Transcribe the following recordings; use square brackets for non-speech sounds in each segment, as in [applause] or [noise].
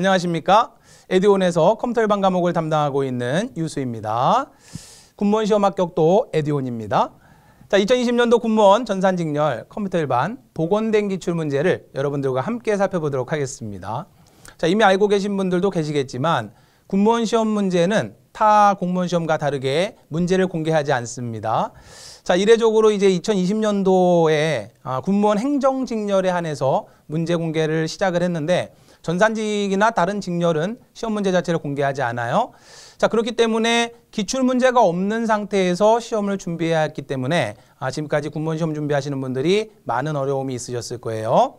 안녕하십니까? 에디온에서 컴퓨터 일반 과목을 담당하고 있는 유수입니다. 군무원 시험 합격도 에디온입니다 자, 2020년도 군무원 전산직렬 컴퓨터 일반 복원된 기출 문제를 여러분들과 함께 살펴보도록 하겠습니다. 자, 이미 알고 계신 분들도 계시겠지만 군무원 시험 문제는 타 공무원 시험과 다르게 문제를 공개하지 않습니다. 자, 이례적으로 이제 2020년도에 아, 군무원 행정직렬에 한해서 문제 공개를 시작을 했는데 전산직이나 다른 직렬은 시험 문제 자체를 공개하지 않아요. 자 그렇기 때문에 기출 문제가 없는 상태에서 시험을 준비해야 했기 때문에 아, 지금까지 군무원 시험 준비하시는 분들이 많은 어려움이 있으셨을 거예요.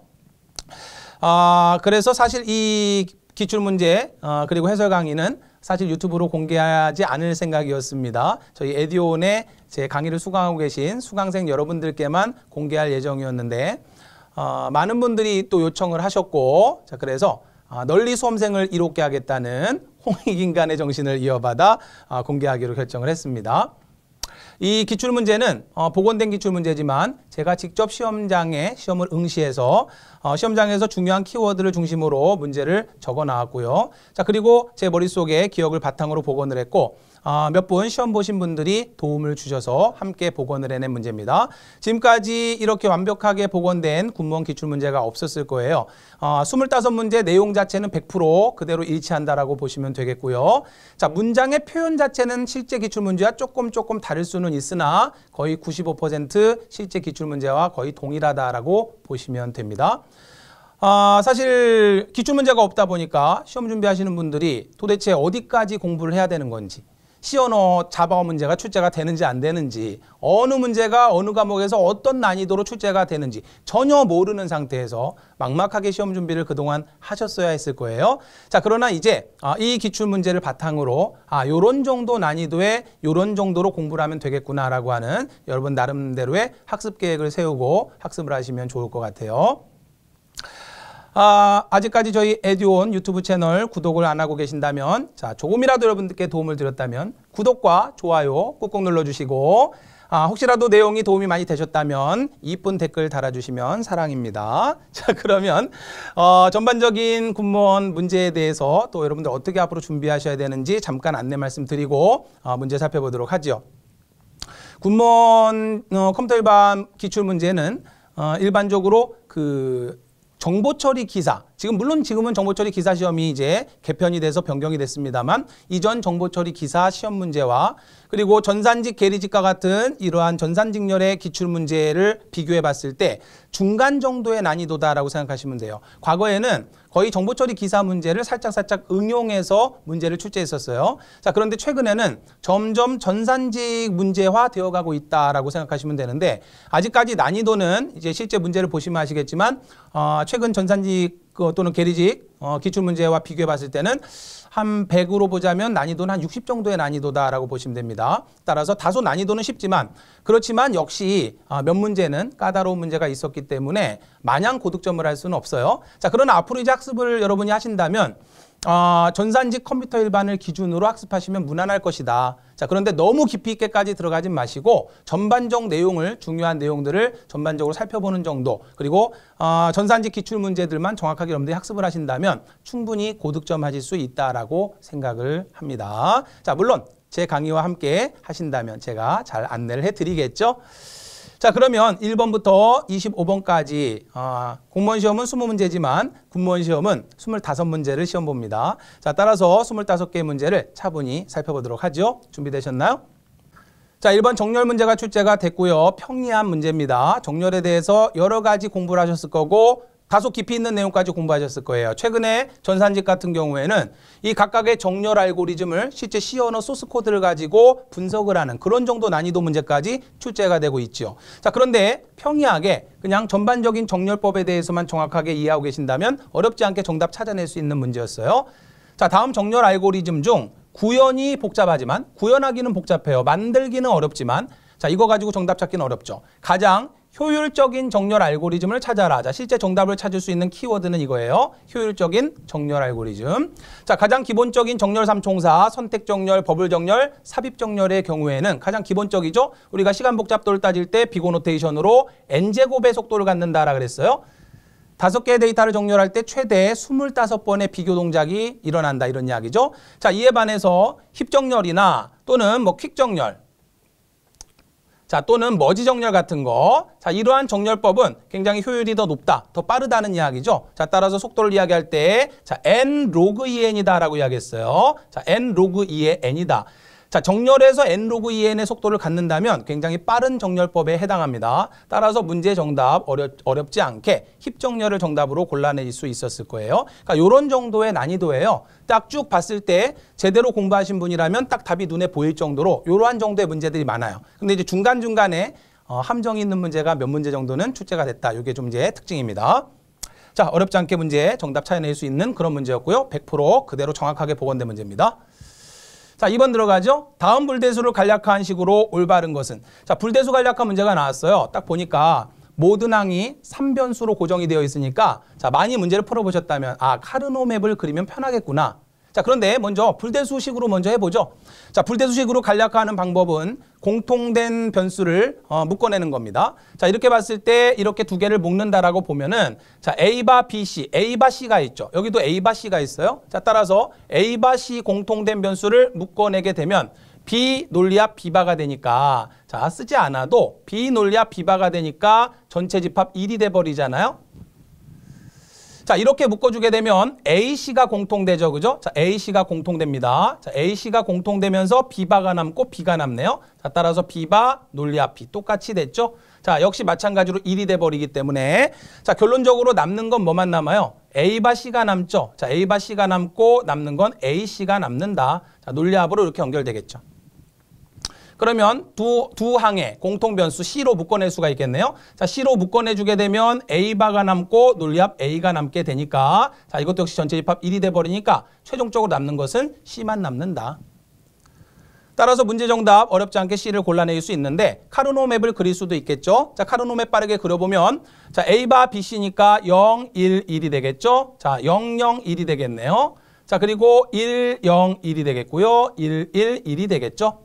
아 그래서 사실 이 기출 문제 어, 그리고 해설 강의는 사실 유튜브로 공개하지 않을 생각이었습니다. 저희 에디온에 제 강의를 수강하고 계신 수강생 여러분들께만 공개할 예정이었는데 어, 많은 분들이 또 요청을 하셨고 자 그래서 아, 널리 수험생을 이롭게 하겠다는 홍익인간의 정신을 이어받아 아, 공개하기로 결정을 했습니다. 이 기출문제는 어, 복원된 기출문제지만 제가 직접 시험장에 시험을 응시해서 어, 시험장에서 중요한 키워드를 중심으로 문제를 적어 나왔고요. 자 그리고 제 머릿속에 기억을 바탕으로 복원을 했고 아, 몇분 시험 보신 분들이 도움을 주셔서 함께 복원을 해낸 문제입니다. 지금까지 이렇게 완벽하게 복원된 군무원 기출문제가 없었을 거예요. 아, 25문제 내용 자체는 100% 그대로 일치한다라고 보시면 되겠고요. 자, 문장의 표현 자체는 실제 기출문제와 조금 조금 다를 수는 있으나 거의 95% 실제 기출문제와 거의 동일하다라고 보시면 됩니다. 아, 사실 기출문제가 없다 보니까 시험 준비하시는 분들이 도대체 어디까지 공부를 해야 되는 건지 시언어 자바 문제가 출제가 되는지 안 되는지 어느 문제가 어느 과목에서 어떤 난이도로 출제가 되는지 전혀 모르는 상태에서 막막하게 시험 준비를 그동안 하셨어야 했을 거예요. 자 그러나 이제 아, 이 기출 문제를 바탕으로 아 요런 정도 난이도에 요런 정도로 공부를 하면 되겠구나라고 하는 여러분 나름대로의 학습 계획을 세우고 학습을 하시면 좋을 것 같아요. 아, 아직까지 저희 에듀온 유튜브 채널 구독을 안 하고 계신다면 자 조금이라도 여러분께 도움을 드렸다면 구독과 좋아요 꾹꾹 눌러주시고 아, 혹시라도 내용이 도움이 많이 되셨다면 이쁜 댓글 달아주시면 사랑입니다. [laughs] 자 그러면 어, 전반적인 군무원 문제에 대해서 또 여러분들 어떻게 앞으로 준비하셔야 되는지 잠깐 안내 말씀드리고 어, 문제 살펴보도록 하죠. 군무원 어, 컴퓨터 일반 기출 문제는 어, 일반적으로 그 정보처리 기사 지금 물론 지금은 정보처리 기사 시험이 이제 개편이 돼서 변경이 됐습니다만 이전 정보처리 기사 시험 문제와 그리고 전산직 계리직과 같은 이러한 전산직렬의 기출 문제를 비교해 봤을 때 중간 정도의 난이도다라고 생각하시면 돼요. 과거에는 거의 정보 처리 기사 문제를 살짝살짝 응용해서 문제를 출제했었어요. 자, 그런데 최근에는 점점 전산직 문제화 되어 가고 있다라고 생각하시면 되는데 아직까지 난이도는 이제 실제 문제를 보시면 아시겠지만 어, 최근 전산직 또는 계리직 어, 기출문제와 비교해 봤을 때는 한 100으로 보자면 난이도는 한 60 정도의 난이도다라고 보시면 됩니다. 따라서 다소 난이도는 쉽지만 그렇지만 역시 아, 몇 문제는 까다로운 문제가 있었기 때문에 마냥 고득점을 할 수는 없어요. 자, 그러나 앞으로 이제 학습을 여러분이 하신다면 어, 전산직 컴퓨터 일반을 기준으로 학습하시면 무난할 것이다. 자, 그런데 너무 깊이 있게까지 들어가지 마시고 전반적 내용을 중요한 내용들을 전반적으로 살펴보는 정도 그리고 어, 전산지 기출 문제들만 정확하게 여러분들이 학습을 하신다면 충분히 고득점하실 수 있다라고 생각을 합니다. 자, 물론 제 강의와 함께 하신다면 제가 잘 안내를 해드리겠죠. 자 그러면 1번부터 25번까지 아, 공무원 시험은 20문제지만 군무원 시험은 25문제를 시험 봅니다. 자 따라서 25개의 문제를 차분히 살펴보도록 하죠. 준비되셨나요? 자, 1번 정렬 문제가 출제가 됐고요. 평이한 문제입니다. 정렬에 대해서 여러 가지 공부를 하셨을 거고 다소 깊이 있는 내용까지 공부하셨을 거예요. 최근에 전산직 같은 경우에는 이 각각의 정렬 알고리즘을 실제 C 언어 소스 코드를 가지고 분석을 하는 그런 정도 난이도 문제까지 출제가 되고 있죠. 자, 그런데 평이하게 그냥 전반적인 정렬법에 대해서만 정확하게 이해하고 계신다면 어렵지 않게 정답 찾아낼 수 있는 문제였어요. 자, 다음 정렬 알고리즘 중 구현이 복잡하지만 구현하기는 복잡해요. 만들기는 어렵지만 자, 이거 가지고 정답 찾기는 어렵죠. 가장 효율적인 정렬 알고리즘을 찾아라. 자, 실제 정답을 찾을 수 있는 키워드는 이거예요. 효율적인 정렬 알고리즘. 자, 가장 기본적인 정렬 삼총사, 선택 정렬, 버블 정렬, 삽입 정렬의 경우에는 가장 기본적이죠. 우리가 시간 복잡도를 따질 때 비고 노테이션으로 n제곱의 속도를 갖는다라 그랬어요. 다섯 개의 데이터를 정렬할 때 최대 25번의 비교 동작이 일어난다 이런 이야기죠. 자, 이에 반해서 힙정렬이나 또는 뭐 퀵정렬 자, 또는 머지 정렬 같은 거. 자, 이러한 정렬법은 굉장히 효율이 더 높다, 더 빠르다는 이야기죠. 자, 따라서 속도를 이야기할 때, 자, n 로그 e n 이다라고 이야기했어요. 자, n 로그 2의 n이다. 자, 정렬에서 n 로그 2n의 속도를 갖는다면 굉장히 빠른 정렬법에 해당합니다. 따라서 문제 정답 어렵, 어렵지 않게 힙정렬을 정답으로 골라낼 수 있었을 거예요. 그러니까 이런 정도의 난이도예요. 딱 쭉 봤을 때 제대로 공부하신 분이라면 딱 답이 눈에 보일 정도로 이러한 정도의 문제들이 많아요. 근데 이제 중간중간에 어, 함정이 있는 문제가 몇 문제 정도는 출제가 됐다. 이게 좀 이제 특징입니다. 자, 어렵지 않게 문제 정답 차이낼 수 있는 그런 문제였고요. 100% 그대로 정확하게 복원된 문제입니다. 자, 2번 들어가죠. 다음 불대수를 간략화한 식으로 올바른 것은. 자, 불대수 간략화 문제가 나왔어요. 딱 보니까 모든 항이 3변수로 고정이 되어 있으니까 자, 많이 문제를 풀어보셨다면 아, 카르노맵을 그리면 편하겠구나. 자, 그런데 먼저 불대수식으로 먼저 해보죠. 자, 불대수식으로 간략화하는 방법은 공통된 변수를 어, 묶어내는 겁니다. 자, 이렇게 봤을 때 이렇게 두 개를 묶는다라고 보면은 자, A바 BC, A바 C가 있죠. 여기도 A바 C가 있어요. 자, 따라서 A바 C 공통된 변수를 묶어내게 되면 B 논리합 B바가 되니까 자, 쓰지 않아도 B 논리합 B바가 되니까 전체 집합 1이 돼 버리잖아요. 자, 이렇게 묶어주게 되면 A씨가 공통되죠. 그죠? 자, A씨가 공통됩니다. 자, A씨가 공통되면서 B바가 남고 B가 남네요. 자, 따라서 B바, 논리앞이 똑같이 됐죠? 자, 역시 마찬가지로 1이 돼버리기 때문에 자, 결론적으로 남는 건 뭐만 남아요? A바 C가 남죠. 자, A바 C가 남고 남는 건 A씨가 남는다. 자, 논리합으로 이렇게 연결되겠죠. 그러면 두, 두 항에 공통변수 C로 묶어낼 수가 있겠네요. 자, C로 묶어내주게 되면 A바가 남고 논리합 A가 남게 되니까 자, 이것도 역시 전체 집합 1이 돼버리니까 최종적으로 남는 것은 C만 남는다. 따라서 문제 정답 어렵지 않게 C를 골라낼 수 있는데 카르노 맵을 그릴 수도 있겠죠. 자, 카르노 맵 빠르게 그려보면 자, A바 BC니까 0, 1, 1이 되겠죠. 자, 0, 0, 1이 되겠네요. 자, 그리고 1, 0, 1이 되겠고요. 1, 1, 1이 되겠죠.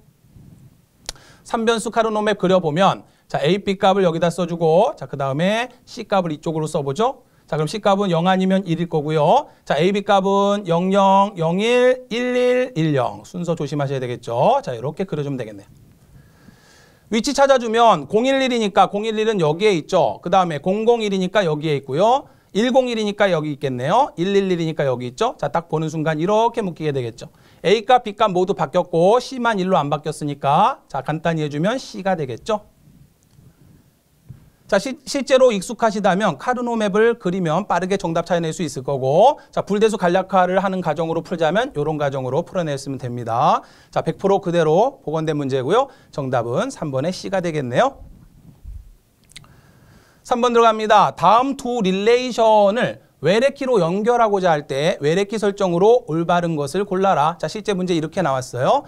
3변수 카르노맵 그려보면 자 A, B 값을 여기다 써주고 자그 다음에 C 값을 이쪽으로 써보죠. 자 그럼 C 값은 0 아니면 1일 거고요. 자 A, B 값은 0, 0, 0, 1, 1, 1, 1, 0 순서 조심하셔야 되겠죠. 자 이렇게 그려주면 되겠네요. 위치 찾아주면 011이니까 011은 여기에 있죠. 그 다음에 001이니까 여기에 있고요. 101이니까 여기 있겠네요. 111이니까 여기 있죠. 자, 딱 보는 순간 이렇게 묶이게 되겠죠. A값, B값 모두 바뀌었고 C만 1로 안 바뀌었으니까 자 간단히 해주면 C가 되겠죠. 자 시, 실제로 익숙하시다면 카르노 맵을 그리면 빠르게 정답 찾아낼 수 있을 거고 자 불대수 간략화를 하는 과정으로 풀자면 이런 과정으로 풀어냈으면 됩니다. 자 100% 그대로 복원된 문제고요. 정답은 3번의 C가 되겠네요. 3번 들어갑니다. 다음 두 릴레이션을 외래키로 연결하고자 할 때 외래키 설정으로 올바른 것을 골라라. 자, 실제 문제 이렇게 나왔어요.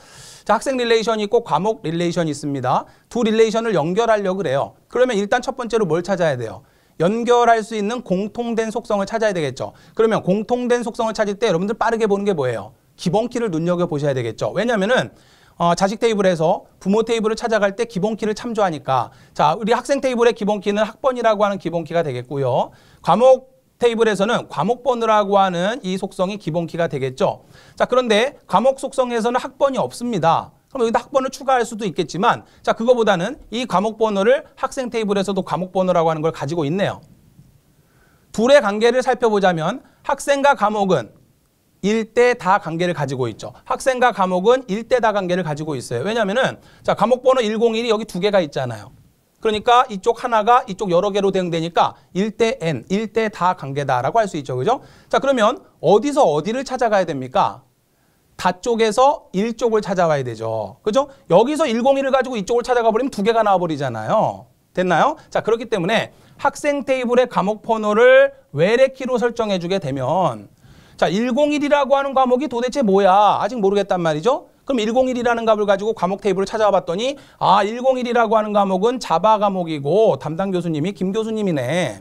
자, 학생 릴레이션이 있고 과목 릴레이션이 있습니다. 두 릴레이션을 연결하려고 그래요. 그러면 일단 첫 번째로 뭘 찾아야 돼요? 연결할 수 있는 공통된 속성을 찾아야 되겠죠. 그러면 공통된 속성을 찾을 때 여러분들 빠르게 보는 게 뭐예요? 기본키를 눈여겨보셔야 되겠죠. 왜냐면은 어, 자식 테이블에서 부모 테이블을 찾아갈 때 기본키를 참조하니까 자 우리 학생 테이블의 기본키는 학번이라고 하는 기본키가 되겠고요. 과목 테이블에서는 과목 번호라고 하는 이 속성이 기본키가 되겠죠. 자 그런데 과목 속성에서는 학번이 없습니다. 그럼 여기다 학번을 추가할 수도 있겠지만 자 그거보다는 이 과목 번호를 학생 테이블에서도 과목 번호라고 하는 걸 가지고 있네요. 둘의 관계를 살펴보자면 학생과 과목은 일대 다 관계를 가지고 있죠. 학생과 과목은 일대 다 관계를 가지고 있어요. 왜냐면은 과목 번호 101이 여기 두 개가 있잖아요. 그러니까 이쪽 하나가 이쪽 여러 개로 대응되니까 1대 n, 1대 다 관계다라고 할 수 있죠. 그죠? 자, 그러면 어디서 어디를 찾아가야 됩니까? 다 쪽에서 1쪽을 찾아가야 되죠. 그죠? 여기서 101을 가지고 이쪽을 찾아가 버리면 두 개가 나와 버리잖아요. 됐나요? 자, 그렇기 때문에 학생 테이블의 과목 번호를 외래키로 설정해 주게 되면 자, 101이라고 하는 과목이 도대체 뭐야? 아직 모르겠단 말이죠. 그럼 101이라는 값을 가지고 과목 테이블을 찾아와 봤더니 아 101이라고 하는 과목은 자바 과목이고 담당 교수님이 김 교수님이네.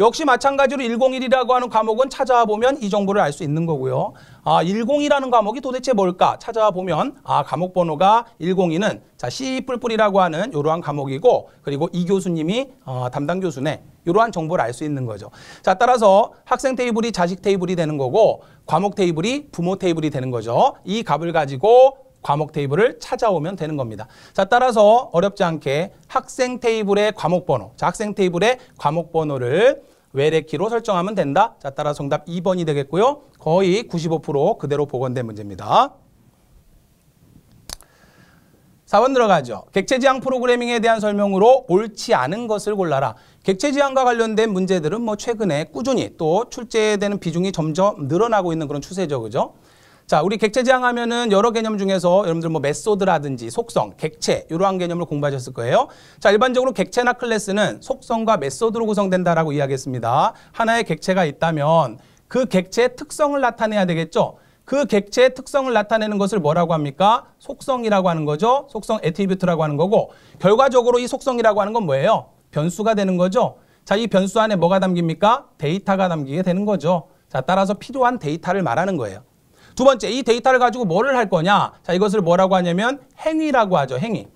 역시 마찬가지로 101이라고 하는 과목은 찾아와 보면 이 정보를 알 수 있는 거고요. 아, 1 0이라는 과목이 도대체 뭘까? 찾아와 보면 아, 과목 번호가 102는 자, C 뿔뿔이라고 하는 이러한 과목이고 그리고 이 교수님이 어, 담당 교수네. 이러한 정보를 알 수 있는 거죠. 자, 따라서 학생 테이블이 자식 테이블이 되는 거고 과목 테이블이 부모 테이블이 되는 거죠. 이 값을 가지고 과목 테이블을 찾아오면 되는 겁니다. 자, 따라서 어렵지 않게 학생 테이블의 과목 번호, 자, 학생 테이블의 과목 번호를 외래키로 설정하면 된다. 자, 따라 서 정답 2번이 되겠고요. 거의 95% 그대로 복원된 문제입니다. 4번 들어가죠. 객체지향 프로그래밍에 대한 설명으로 옳지 않은 것을 골라라. 객체지향과 관련된 문제들은 뭐 최근에 꾸준히 또 출제되는 비중이 점점 늘어나고 있는 그런 추세죠. 그죠? 자, 우리 객체지향 하면은 여러 개념 중에서 여러분들 뭐 메소드라든지 속성, 객체 이러한 개념을 공부하셨을 거예요. 자, 일반적으로 객체나 클래스는 속성과 메소드로 구성된다라고 이야기했습니다. 하나의 객체가 있다면 그 객체의 특성을 나타내야 되겠죠. 그 객체의 특성을 나타내는 것을 뭐라고 합니까? 속성이라고 하는 거죠. 속성 애트리뷰트라고 하는 거고 결과적으로 이 속성이라고 하는 건 뭐예요? 변수가 되는 거죠. 자, 이 변수 안에 뭐가 담깁니까? 데이터가 담기게 되는 거죠. 자, 따라서 필요한 데이터를 말하는 거예요. 두 번째, 이 데이터를 가지고 뭐를 할 거냐? 자, 이것을 뭐라고 하냐면 행위라고 하죠. 행위.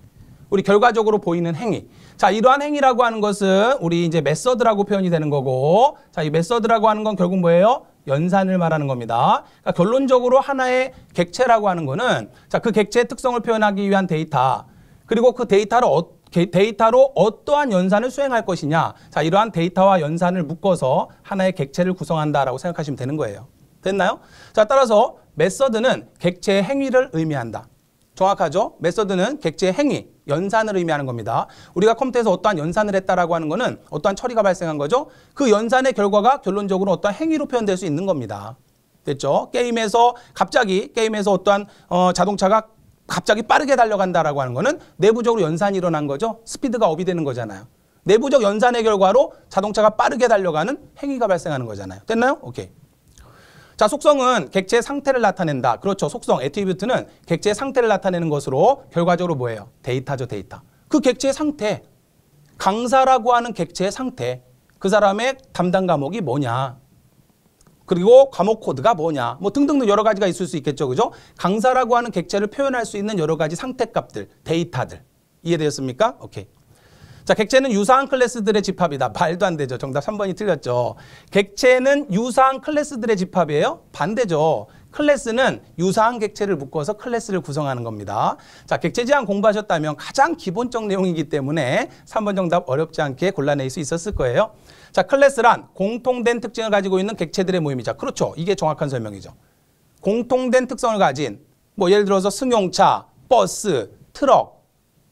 우리 결과적으로 보이는 행위. 자, 이러한 행위라고 하는 것은 우리 이제 메서드라고 표현이 되는 거고, 자, 이 메서드라고 하는 건 결국 뭐예요? 연산을 말하는 겁니다. 그러니까 결론적으로 하나의 객체라고 하는 거는 자, 그 객체의 특성을 표현하기 위한 데이터 그리고 그 데이터를 어, 데이터로 어떠한 연산을 수행할 것이냐 자 이러한 데이터와 연산을 묶어서 하나의 객체를 구성한다라고 생각하시면 되는 거예요. 됐나요? 자 따라서 메서드는 객체의 행위를 의미한다. 정확하죠? 메서드는 객체의 행위, 연산을 의미하는 겁니다. 우리가 컴퓨터에서 어떠한 연산을 했다라고 하는 거는 어떠한 처리가 발생한 거죠? 그 연산의 결과가 결론적으로 어떠한 행위로 표현될 수 있는 겁니다. 됐죠? 게임에서 갑자기 게임에서 어떠한 어, 자동차가 갑자기 빠르게 달려간다라고 하는 거는 내부적으로 연산이 일어난 거죠. 스피드가 업이 되는 거잖아요. 내부적 연산의 결과로 자동차가 빠르게 달려가는 행위가 발생하는 거잖아요. 됐나요? 오케이. 자, 속성은 객체 상태를 나타낸다. 그렇죠. 속성, 에트리뷰트는 객체 상태를 나타내는 것으로 결과적으로 뭐예요? 데이터죠, 데이터. 그 객체의 상태. 강사라고 하는 객체의 상태. 그 사람의 담당 과목이 뭐냐. 그리고 과목 코드가 뭐냐. 뭐 등등등 여러 가지가 있을 수 있겠죠. 그죠? 강사라고 하는 객체를 표현할 수 있는 여러 가지 상태 값들, 데이터들. 이해되었습니까? 오케이. 자, 객체는 유사한 클래스들의 집합이다. 말도 안 되죠. 정답 3번이 틀렸죠. 객체는 유사한 클래스들의 집합이에요? 반대죠. 클래스는 유사한 객체를 묶어서 클래스를 구성하는 겁니다. 자, 객체 제한 공부하셨다면 가장 기본적 내용이기 때문에 3번 정답 어렵지 않게 골라낼 수 있었을 거예요. 자, 클래스란 공통된 특징을 가지고 있는 객체들의 모임이죠 그렇죠. 이게 정확한 설명이죠. 공통된 특성을 가진 뭐 예를 들어서 승용차, 버스, 트럭,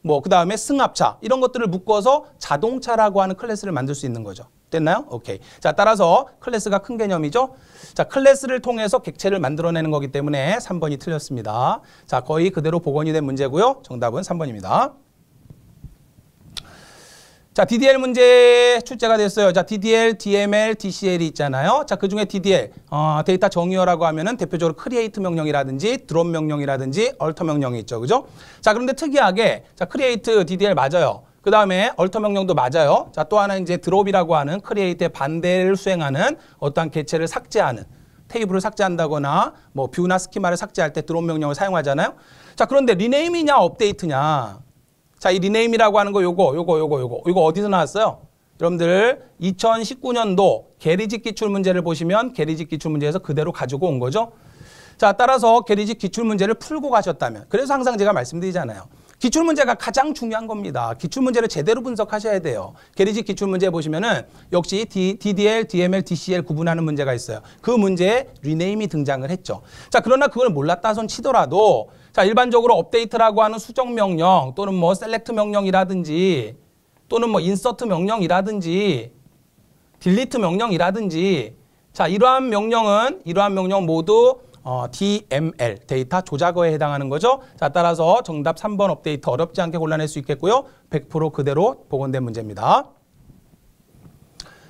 뭐그 다음에 승합차 이런 것들을 묶어서 자동차라고 하는 클래스를 만들 수 있는 거죠. 됐나요? 오케이. 자 따라서 클래스가 큰 개념이죠. 자 클래스를 통해서 객체를 만들어내는 거기 때문에 3번이 틀렸습니다. 자 거의 그대로 복원이 된 문제고요. 정답은 3번입니다. 자, DDL 문제 출제가 됐어요. 자, DDL, DML, DCL이 있잖아요. 자, 그 중에 DDL, 어, 데이터 정의어라고 하면은 대표적으로 크리에이트 명령이라든지 드롭 명령이라든지 얼터 명령이 있죠. 그죠? 자, 그런데 특이하게, 자, 크리에이트 DDL 맞아요. 그 다음에 얼터 명령도 맞아요. 자, 또 하나 이제 드롭이라고 하는 크리에이트의 반대를 수행하는 어떠한 개체를 삭제하는 테이블을 삭제한다거나 뭐 뷰나 스키마를 삭제할 때 드롭 명령을 사용하잖아요. 자, 그런데 리네임이냐 업데이트냐 자, 이 리네임이라고 하는 거 요거, 요거, 요거, 요거. 이거 어디서 나왔어요? 여러분들 2019년도 게리직 기출문제를 보시면 게리직 기출문제에서 그대로 가지고 온 거죠. 자, 따라서 게리직 기출문제를 풀고 가셨다면 그래서 항상 제가 말씀드리잖아요. 기출문제가 가장 중요한 겁니다. 기출문제를 제대로 분석하셔야 돼요. 게리직 기출문제 보시면은 역시 D, DDL, DML, DCL 구분하는 문제가 있어요. 그 문제에 리네임이 등장을 했죠. 자, 그러나 그걸 몰랐다 손 치더라도 자, 일반적으로 업데이트라고 하는 수정 명령 또는 뭐 셀렉트 명령이라든지 또는 뭐 인서트 명령이라든지 딜리트 명령이라든지 자, 이러한 명령은 이러한 명령 모두 어, DML 데이터 조작어에 해당하는 거죠. 자, 따라서 정답 3번 업데이트 어렵지 않게 골라낼 수 있겠고요. 100% 그대로 복원된 문제입니다.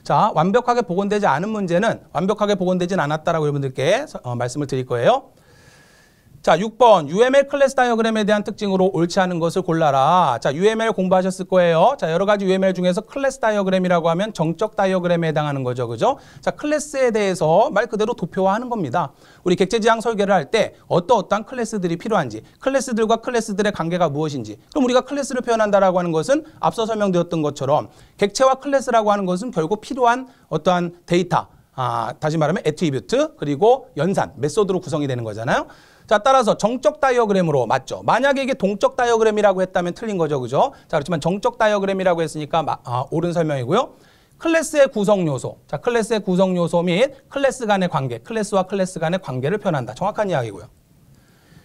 자, 완벽하게 복원되지 않은 문제는 완벽하게 복원되진 않았다라고 여러분들께 어, 말씀을 드릴 거예요. 자, 6번 UML 클래스 다이어그램에 대한 특징으로 옳지 않은 것을 골라라. 자, UML 공부하셨을 거예요. 자, 여러 가지 UML 중에서 클래스 다이어그램이라고 하면 정적 다이어그램에 해당하는 거죠. 그죠? 자, 클래스에 대해서 말 그대로 도표화하는 겁니다. 우리 객체지향 설계를 할 때 어떠어떠한 클래스들이 필요한지, 클래스들과 클래스들의 관계가 무엇인지. 그럼 우리가 클래스를 표현한다라고 하는 것은 앞서 설명되었던 것처럼 객체와 클래스라고 하는 것은 결국 필요한 어떠한 데이터, 아, 다시 말하면 애트리뷰트 그리고 연산, 메소드로 구성이 되는 거잖아요. 자, 따라서 정적 다이어그램으로 맞죠. 만약에 이게 동적 다이어그램이라고 했다면 틀린 거죠. 그죠? 자, 그렇지만 정적 다이어그램이라고 했으니까 마, 아, 옳은 설명이고요. 클래스의 구성 요소. 자, 클래스의 구성 요소 및 클래스 간의 관계, 클래스와 클래스 간의 관계를 표현한다. 정확한 이야기고요.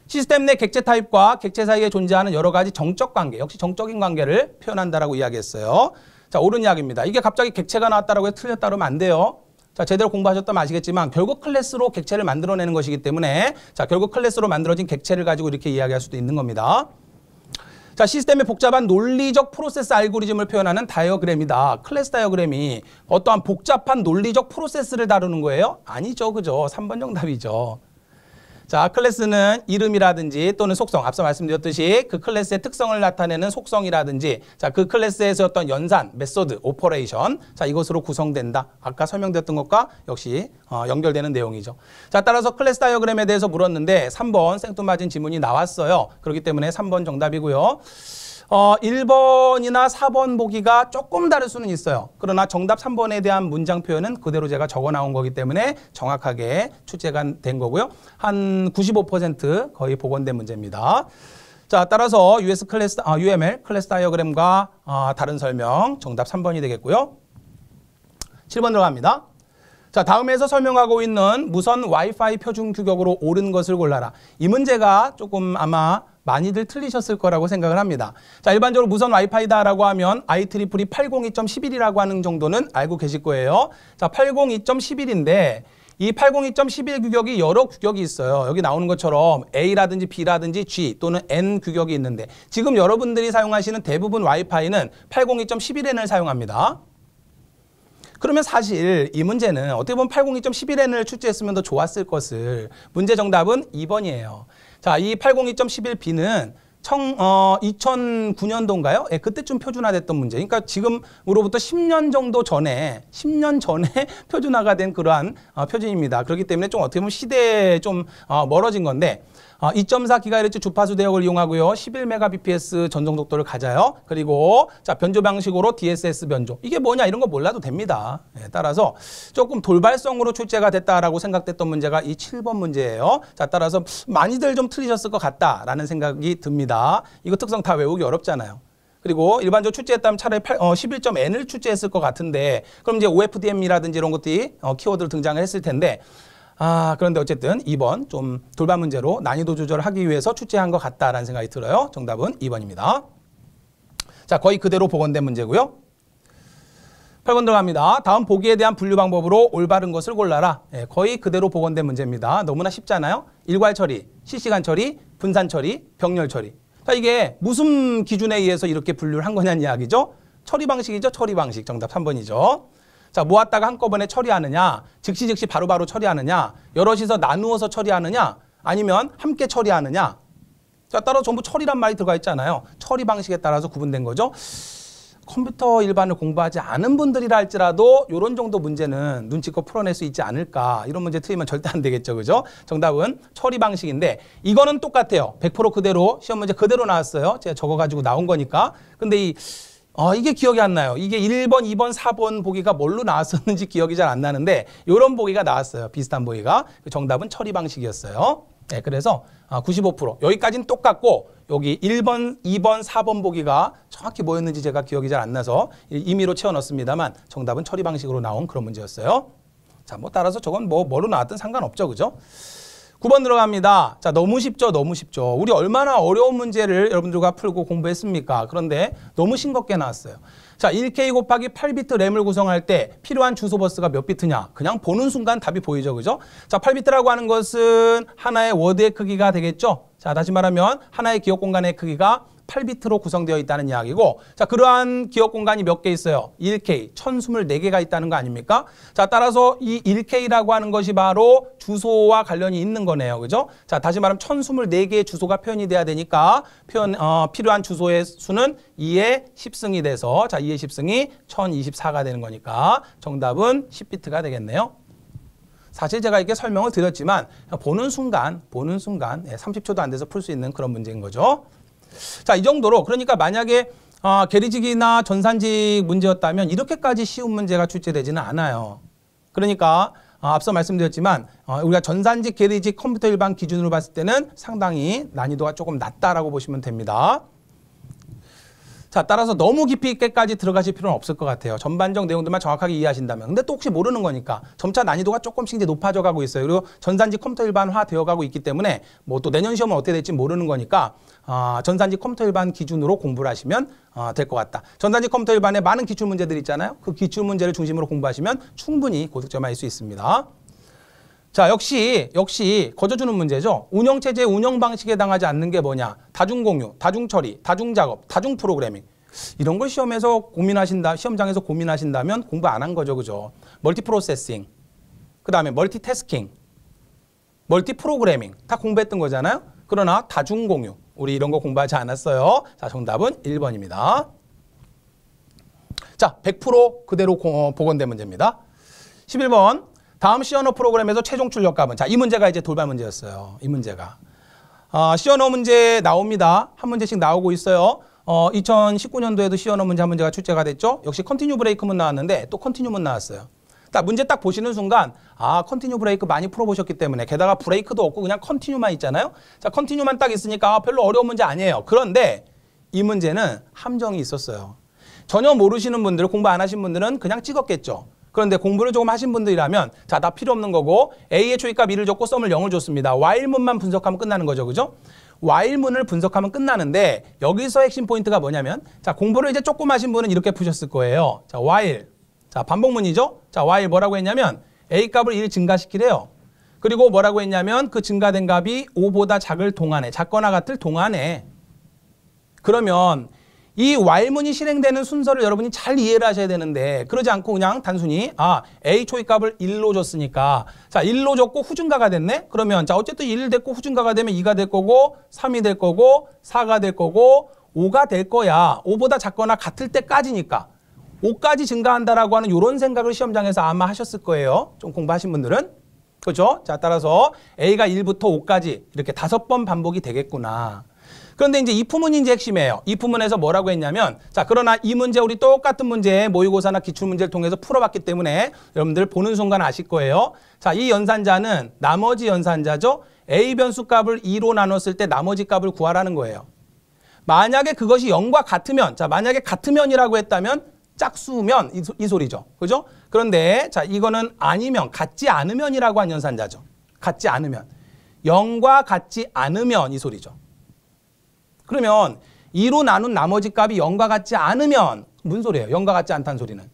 시스템 내 객체 타입과 객체 사이에 존재하는 여러 가지 정적 관계, 역시 정적인 관계를 표현한다라고 이야기했어요. 자, 옳은 이야기입니다. 이게 갑자기 객체가 나왔다라고 해서 틀렸다 그러면 안 돼요. 자, 제대로 공부하셨다면 아시겠지만 결국 클래스로 객체를 만들어내는 것이기 때문에 자, 결국 클래스로 만들어진 객체를 가지고 이렇게 이야기할 수도 있는 겁니다. 자, 시스템의 복잡한 논리적 프로세스 알고리즘을 표현하는 다이어그램이다. 클래스 다이어그램이 어떠한 복잡한 논리적 프로세스를 다루는 거예요? 아니죠. 그죠? 3번 정답이죠. 자, 클래스는 이름이라든지 또는 속성, 앞서 말씀드렸듯이 그 클래스의 특성을 나타내는 속성이라든지 자, 그 클래스에서 어떤 연산, 메소드, 오퍼레이션 자, 이것으로 구성된다. 아까 설명드렸던 것과 역시 어, 연결되는 내용이죠. 자, 따라서 클래스 다이어그램에 대해서 물었는데 3번 생뚱맞은 지문이 나왔어요. 그렇기 때문에 3번 정답이고요. 어, 1번이나 4번 보기가 조금 다를 수는 있어요. 그러나 정답 3번에 대한 문장 표현은 그대로 제가 적어 나온 거기 때문에 정확하게 출제가 된 거고요. 한 95% 거의 복원된 문제입니다. 자, 따라서 US 클래스, 아, UML 클래스 다이어그램과 아, 다른 설명 정답 3번이 되겠고요. 7번 들어갑니다. 자, 다음에서 설명하고 있는 무선 와이파이 표준 규격으로 옳은 것을 골라라. 이 문제가 조금 아마 많이들 틀리셨을 거라고 생각을 합니다. 자, 일반적으로 무선 와이파이다라고 하면 IEEE 802.11이라고 하는 정도는 알고 계실 거예요. 자, 802.11인데 이 802.11 규격이 여러 규격이 있어요. 여기 나오는 것처럼 A라든지 B라든지 G 또는 N 규격이 있는데 지금 여러분들이 사용하시는 대부분 와이파이는 802.11N을 사용합니다. 그러면 사실 이 문제는 어떻게 보면 802.11N을 출제했으면 더 좋았을 것을 문제 정답은 2번이에요. 자, 이 802.11B는 청, 어, 2009년도인가요? 예, 그때쯤 표준화됐던 문제. 그러니까 지금으로부터 10년 정도 전에, 10년 전에 [laughs] 표준화가 된 그러한 어, 표준입니다. 그렇기 때문에 좀 어떻게 보면 시대에 좀 어, 멀어진 건데, 2.4 아, 기가헤르츠 주파수 대역을 이용하고요. 11mbps 전송 속도를 가져요. 그리고 자 변조 방식으로 DSS 변조. 이게 뭐냐 이런 거 몰라도 됩니다. 예, 따라서 조금 돌발성으로 출제가 됐다라고 생각됐던 문제가 이 7번 문제예요. 자 따라서 많이들 좀 틀리셨을 것 같다라는 생각이 듭니다. 이거 특성 다 외우기 어렵잖아요. 그리고 일반적으로 출제했다면 차라리 8, 어, 11.n을 출제했을 것 같은데 그럼 이제 OFDM이라든지 이런 것들이 어, 키워드로 등장을 했을 텐데 아, 그런데 어쨌든 2번 좀 돌발 문제로 난이도 조절을 하기 위해서 출제한 것 같다라는 생각이 들어요. 정답은 2번입니다. 자, 거의 그대로 복원된 문제고요. 8번 들어갑니다. 다음 보기에 대한 분류 방법으로 올바른 것을 골라라. 예, 거의 그대로 복원된 문제입니다. 너무나 쉽잖아요. 일괄 처리, 실시간 처리, 분산 처리, 병렬 처리. 자, 이게 무슨 기준에 의해서 이렇게 분류를 한 거냐는 이야기죠. 처리 방식이죠. 처리 방식. 정답 3번이죠. 자 모았다가 한꺼번에 처리하느냐 즉시 즉시 바로바로 처리하느냐 여럿이서 나누어서 처리하느냐 아니면 함께 처리하느냐 자따로 전부 처리란 말이 들어가 있잖아요 처리 방식에 따라서 구분된 거죠 컴퓨터 일반을 공부하지 않은 분들이라 할지라도 이런 정도 문제는 눈치껏 풀어낼 수 있지 않을까 이런 문제 틀리면 절대 안 되겠죠 그죠 정답은 처리 방식인데 이거는 똑같아요 100% 그대로 시험 문제 그대로 나왔어요 제가 적어가지고 나온 거니까 근데 이 어, 이게 기억이 안 나요. 이게 1번, 2번, 4번 보기가 뭘로 나왔었는지 기억이 잘 안 나는데 이런 보기가 나왔어요. 비슷한 보기가. 그 정답은 처리 방식이었어요. 네, 그래서 95% 아, 여기까지는 똑같고 여기 1번, 2번, 4번 보기가 정확히 뭐였는지 제가 기억이 잘 안 나서 임의로 채워넣습니다만 정답은 처리 방식으로 나온 그런 문제였어요. 자, 뭐 따라서 저건 뭐 뭐로 나왔든 상관없죠, 그죠? 9번 들어갑니다. 자, 너무 쉽죠? 너무 쉽죠? 우리 얼마나 어려운 문제를 여러분들과 풀고 공부했습니까? 그런데 너무 싱겁게 나왔어요. 자, 1K 곱하기 8비트 램을 구성할 때 필요한 주소 버스가 몇 비트냐? 그냥 보는 순간 답이 보이죠, 그죠? 자, 8비트라고 하는 것은 하나의 워드의 크기가 되겠죠? 자, 다시 말하면 하나의 기억 공간의 크기가 8비트로 구성되어 있다는 이야기고 자 그러한 기억 공간이 몇 개 있어요? 1K, 1024개가 있다는 거 아닙니까? 자 따라서 이 1K라고 하는 것이 바로 주소와 관련이 있는 거네요. 그죠? 자 다시 말하면 1024개의 주소가 표현이 돼야 되니까 표현 어, 필요한 주소의 수는 2에 10승이 돼서 자2에 10승이 1024가 되는 거니까 정답은 10비트가 되겠네요. 사실 제가 이렇게 설명을 드렸지만 보는 순간, 보는 순간 30초도 예, 안 돼서 풀 수 있는 그런 문제인 거죠. 자, 이 정도로 그러니까 만약에 어, 계리직이나 전산직 문제였다면 이렇게까지 쉬운 문제가 출제되지는 않아요. 그러니까 어, 앞서 말씀드렸지만 어, 우리가 전산직, 계리직, 컴퓨터 일반 기준으로 봤을 때는 상당히 난이도가 조금 낮다라고 보시면 됩니다. 자, 따라서 너무 깊이 있게까지 들어가실 필요는 없을 것 같아요. 전반적 내용들만 정확하게 이해하신다면. 근데 또 혹시 모르는 거니까 점차 난이도가 조금씩 이제 높아져 가고 있어요. 그리고 전산지 컴퓨터 일반화 되어 가고 있기 때문에 뭐 또 내년 시험은 어떻게 될지 모르는 거니까 어, 아, 전산지 컴퓨터 일반 기준으로 공부를 하시면 어, 아, 될것 같다. 전산지 컴퓨터 일반에 많은 기출 문제들 있잖아요. 그 기출 문제를 중심으로 공부하시면 충분히 고득점할 수 있습니다. 자, 역시 역시 거저주는 문제죠. 운영 체제 운영 방식에 당하지 않는 게 뭐냐? 다중 공유, 다중 처리, 다중 작업, 다중 프로그래밍. 이런 걸 시험에서 고민하신다, 시험장에서 고민하신다면 공부 안 한 거죠, 그죠? 멀티 프로세싱, 그 다음에 멀티 태스킹, 멀티 프로그래밍 다 공부했던 거잖아요. 그러나 다중 공유, 우리 이런 거 공부하지 않았어요. 자, 정답은 1번입니다. 자, 100% 그대로 어, 복원된 문제입니다. 11번 다음 시어너 프로그램에서 최종 출력 값은 자이 문제가 이제 돌발 문제였어요. 이 문제가 아, 시어너 문제 나옵니다. 한 문제씩 나오고 있어요. 어, 2019년도에도 시어너 문제 한 문제가 출제가 됐죠. 역시 컨티뉴 브레이크문 나왔는데 또 컨티뉴문 나왔어요. 딱 문제 딱 보시는 순간 아 컨티뉴 브레이크 많이 풀어보셨기 때문에 게다가 브레이크도 없고 그냥 컨티뉴만 있잖아요. 자 컨티뉴만 딱 있으니까 아, 별로 어려운 문제 아니에요. 그런데 이 문제는 함정이 있었어요. 전혀 모르시는 분들 공부 안 하신 분들은 그냥 찍었겠죠. 그런데 공부를 조금 하신 분들이라면 자, 다 필요 없는 거고 A의 초입값 1을 줬고 썸을 0을 줬습니다. Y문만 분석하면 끝나는 거죠. 그죠? Y문을 분석하면 끝나는데 여기서 핵심 포인트가 뭐냐면 자, 공부를 이제 조금 하신 분은 이렇게 푸셨을 거예요. 자, while. 자, 반복문이죠? 자, while 뭐라고 했냐면 A값을 1 증가시키래요. 그리고 뭐라고 했냐면 그 증가된 값이 5보다 작을 동안에, 작거나 같을 동안에 그러면 이 왈문이 실행되는 순서를 여러분이 잘 이해를 하셔야 되는데 그러지 않고 그냥 단순히 아 A 초이 값을 1로 줬으니까 자 1로 줬고 후준가가 됐네 그러면 자 어쨌든 1 됐고 후준가가 되면 2가 될 거고 3이 될 거고 4가 될 거고 5가 될 거야 5보다 작거나 같을 때까지니까 5까지 증가한다라고 하는 이런 생각을 시험장에서 아마 하셨을 거예요 좀 공부하신 분들은 그렇죠 자 따라서 A가 1부터 5까지 이렇게 다섯 번 반복이 되겠구나 그런데 이제 이 부분이 이제 핵심이에요. 이 부분에서 뭐라고 했냐면 자 그러나 이 문제 우리 똑같은 문제 모의고사나 기출문제를 통해서 풀어봤기 때문에 여러분들 보는 순간 아실 거예요. 자 이 연산자는 나머지 연산자죠. A 변수 값을 2로 나눴을 때 나머지 값을 구하라는 거예요. 만약에 그것이 0과 같으면 자 만약에 같으면이라고 했다면 짝수면 이, 소, 이 소리죠. 그죠? 그런데 자 이거는 아니면 같지 않으면이라고 한 연산자죠. 같지 않으면 0과 같지 않으면 이 소리죠. 그러면 2로 나눈 나머지 값이 0과 같지 않으면 무슨 소리예요? 0과 같지 않다는 소리는.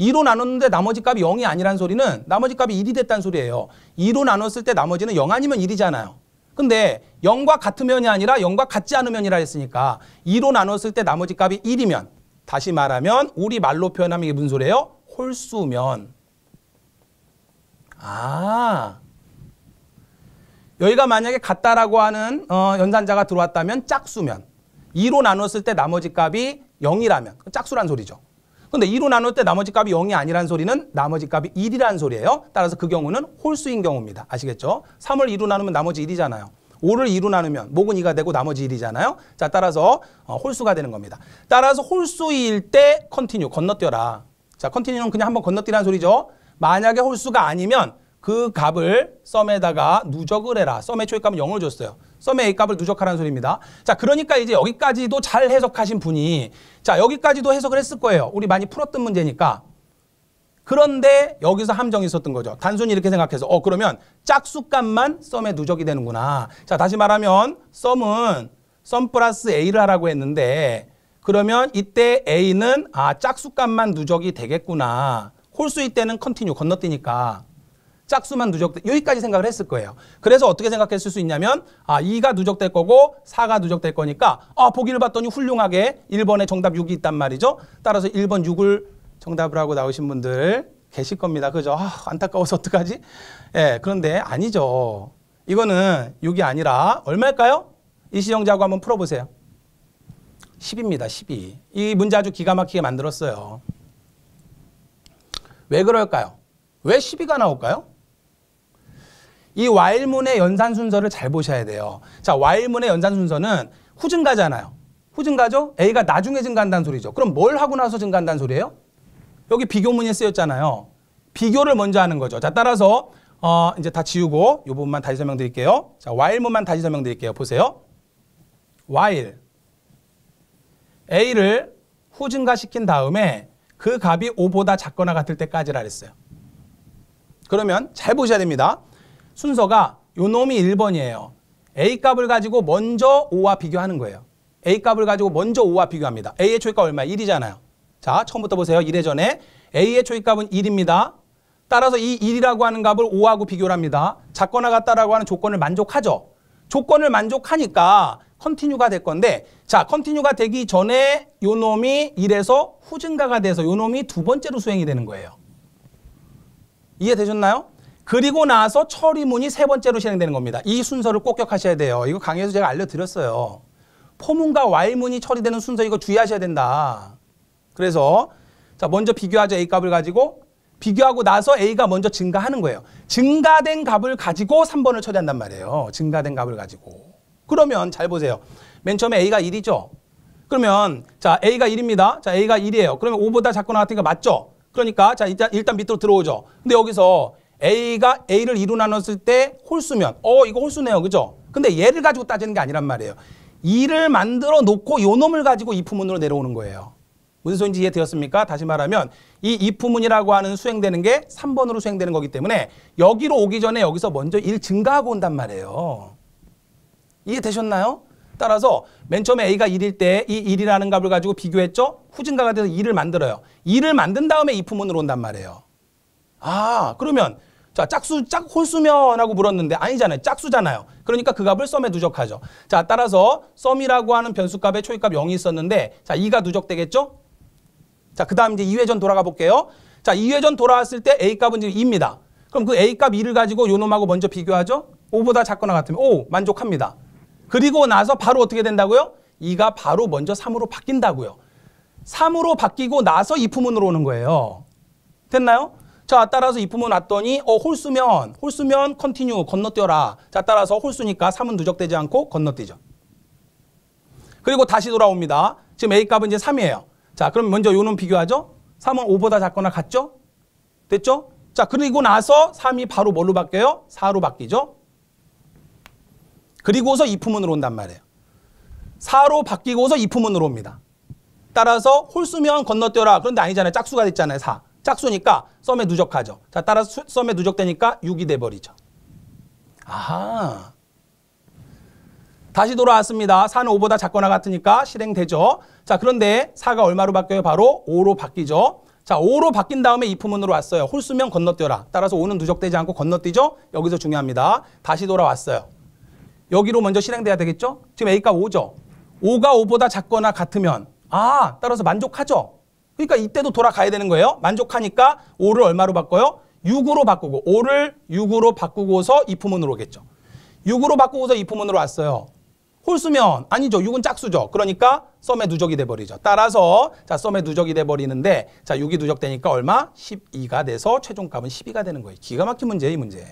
2로 나눴는데 나머지 값이 0이 아니란 소리는 나머지 값이 1이 됐다는 소리예요. 2로 나눴을 때 나머지는 0 아니면 1이잖아요. 근데 0과 같으면이 아니라 0과 같지 않으면이라 했으니까 2로 나눴을 때 나머지 값이 1이면 다시 말하면 우리 말로 표현하면 이게 무슨 소리예요? 홀수면. 아, 여기가 만약에 같다라고 하는 어, 연산자가 들어왔다면 짝수면 2로 나눴을 때 나머지 값이 0이라면 짝수란 소리죠. 근데 2로 나눌 때 나머지 값이 0이 아니란 소리는 나머지 값이 1이란 소리예요. 따라서 그 경우는 홀수인 경우입니다. 아시겠죠? 3을 2로 나누면 나머지 1이잖아요. 5를 2로 나누면 목은 2가 되고 나머지 1이잖아요. 자, 따라서 어, 홀수가 되는 겁니다. 따라서 홀수일 때 컨티뉴, 건너뛰어라. 자, 컨티뉴는 그냥 한번 건너뛰라는 소리죠. 만약에 홀수가 아니면 그 값을 썸에다가 누적을 해라. 썸의 초입값은 0을 줬어요. 썸의 A값을 누적하라는 소리입니다. 자, 그러니까 이제 여기까지도 잘 해석하신 분이 자, 여기까지도 해석을 했을 거예요. 우리 많이 풀었던 문제니까. 그런데 여기서 함정이 있었던 거죠. 단순히 이렇게 생각해서 어 그러면 짝수값만 썸에 누적이 되는구나. 자, 다시 말하면 썸은 썸 플러스 A를 하라고 했는데 그러면 이때 A는 아 짝수값만 누적이 되겠구나. 홀수이 때는 컨티뉴 건너뛰니까 짝수만 누적돼 여기까지 생각을 했을 거예요. 그래서 어떻게 생각했을 수 있냐면 아 2가 누적될 거고 4가 누적될 거니까 아 보기를 봤더니 훌륭하게 1번에 정답 6이 있단 말이죠. 따라서 1번 6을 정답을 하고 나오신 분들 계실 겁니다. 그죠? 아, 안타까워서 어떡하지? 예, 그런데 아니죠. 이거는 6이 아니라 얼마일까요? 이시정자고 한번 풀어보세요. 10입니다. 12. 이 문제 아주 기가 막히게 만들었어요. 왜 그럴까요? 왜 12가 나올까요? 이 와일문의 연산 순서를 잘 보셔야 돼요. 자, 와일문의 연산 순서는 후증가잖아요. 후증가죠? A가 나중에 증가한다는 소리죠. 그럼 뭘 하고 나서 증가한다는 소리예요? 여기 비교문이 쓰였잖아요. 비교를 먼저 하는 거죠. 자, 따라서 어, 이제 다 지우고 이 부분만 다시 설명드릴게요. 자, w h 문만 다시 설명드릴게요. 보세요. w h A를 후증가시킨 다음에 그 값이 5보다 작거나 같을 때까지라 그랬어요. 그러면 잘 보셔야 됩니다. 순서가 요 놈이 1번이에요. A값을 가지고 먼저 5와 비교하는 거예요. A값을 가지고 먼저 5와 비교합니다. A의 초입값 얼마? 1이잖아요. 자, 처음부터 보세요. 1회 전에 A의 초입값은 1입니다. 따라서 이 1이라고 하는 값을 5하고 비교를 합니다. 작거나 같다라고 하는 조건을 만족하죠. 조건을 만족하니까 컨티뉴가 될 건데 자, 컨티뉴가 되기 전에 요 놈이 1에서 후증가가 돼서 요 놈이 두 번째로 수행이 되는 거예요. 이해되셨나요? 그리고 나서 처리문이 세 번째로 실행되는 겁니다. 이 순서를 꼭 기억하셔야 돼요. 이거 강의에서 제가 알려드렸어요. 포문과 Y문이 처리되는 순서 이거 주의하셔야 된다. 그래서 자 먼저 비교하자 A값을 가지고 비교하고 나서 A가 먼저 증가하는 거예요. 증가된 값을 가지고 3번을 처리한단 말이에요. 증가된 값을 가지고. 그러면 잘 보세요. 맨 처음에 A가 1이죠. 그러면 자 A가 1입니다. 자 A가 1이에요. 그러면 5보다 작거나 같으니까 맞죠? 그러니까 자 일단, 일단 밑으로 들어오죠. 근데 여기서 A가 A를 2로 나눴을 때 홀수면 어 이거 홀수네요. 그죠? 근데 얘를 가지고 따지는 게 아니란 말이에요. 2를 만들어 놓고 요 놈을 가지고 이품문으로 내려오는 거예요. 무슨 소인지 이해되었습니까? 다시 말하면 이 이품문이라고 하는 수행되는 게 3번으로 수행되는 거기 때문에 여기로 오기 전에 여기서 먼저 1 증가하고 온단 말이에요. 이해되셨나요? 따라서 맨 처음에 A가 1일 때 이 1이라는 값을 가지고 비교했죠? 후증가가 돼서 2를 만들어요. 2를 만든 다음에 이품문으로 온단 말이에요. 아 그러면 자, 짝수, 짝, 홀수면 하고 물었는데 아니잖아요. 짝수잖아요. 그러니까 그 값을 썸에 누적하죠. 자, 따라서 썸이라고 하는 변수값에초입값 0이 있었는데 자, 2가 누적되겠죠? 자, 그 다음 이제 2회전 돌아가 볼게요. 자, 2회전 돌아왔을 때 A값은 지금 2입니다. 그럼 그 A값 2를 가지고 요 놈하고 먼저 비교하죠? 5보다 작거나 같으면 5, 만족합니다. 그리고 나서 바로 어떻게 된다고요? 2가 바로 먼저 3으로 바뀐다고요. 3으로 바뀌고 나서 이 품문으로 오는 거예요. 됐나요? 자, 따라서 이품은 왔더니 어 홀수면 홀수면 컨티뉴 건너뛰어라. 자, 따라서 홀수니까 3은 누적되지 않고 건너뛰죠. 그리고 다시 돌아옵니다. 지금 A 값은 이제 3이에요. 자, 그럼 먼저 요는 비교하죠. 3은 5보다 작거나 같죠? 됐죠? 자, 그리고 나서 3이 바로 뭘로 바뀌어요? 4로 바뀌죠. 그리고서 이품문으로 온단 말이에요. 4로 바뀌고서 이품문으로 옵니다. 따라서 홀수면 건너뛰어라. 그런데 아니잖아요. 짝수가 됐잖아요. 4. 짝수니까 썸에 누적하죠. 자, 따라서 썸에 누적되니까 6이 돼버리죠. 아하. 다시 돌아왔습니다. 4는 5보다 작거나 같으니까 실행되죠. 자, 그런데 4가 얼마로 바뀌어요? 바로 5로 바뀌죠. 자, 5로 바뀐 다음에 이품문으로 왔어요. 홀수면 건너뛰어라. 따라서 5는 누적되지 않고 건너뛰죠. 여기서 중요합니다. 다시 돌아왔어요. 여기로 먼저 실행돼야 되겠죠? 지금 A값 5죠. 5가 5보다 작거나 같으면 아, 따라서 만족하죠. 그러니까 이때도 돌아가야 되는 거예요. 만족하니까 5를 얼마로 바꿔요? 6으로 바꾸고 5를 6으로 바꾸고서 이품문으로 오겠죠. 6으로 바꾸고서 이품문으로 왔어요. 홀수면 아니죠. 6은 짝수죠. 그러니까 썸에 누적이 돼버리죠. 따라서 자썸에 누적이 돼버리는데 자 6이 누적되니까 얼마? 12가 돼서 최종값은 12가 되는 거예요. 기가 막힌 문제 이 문제.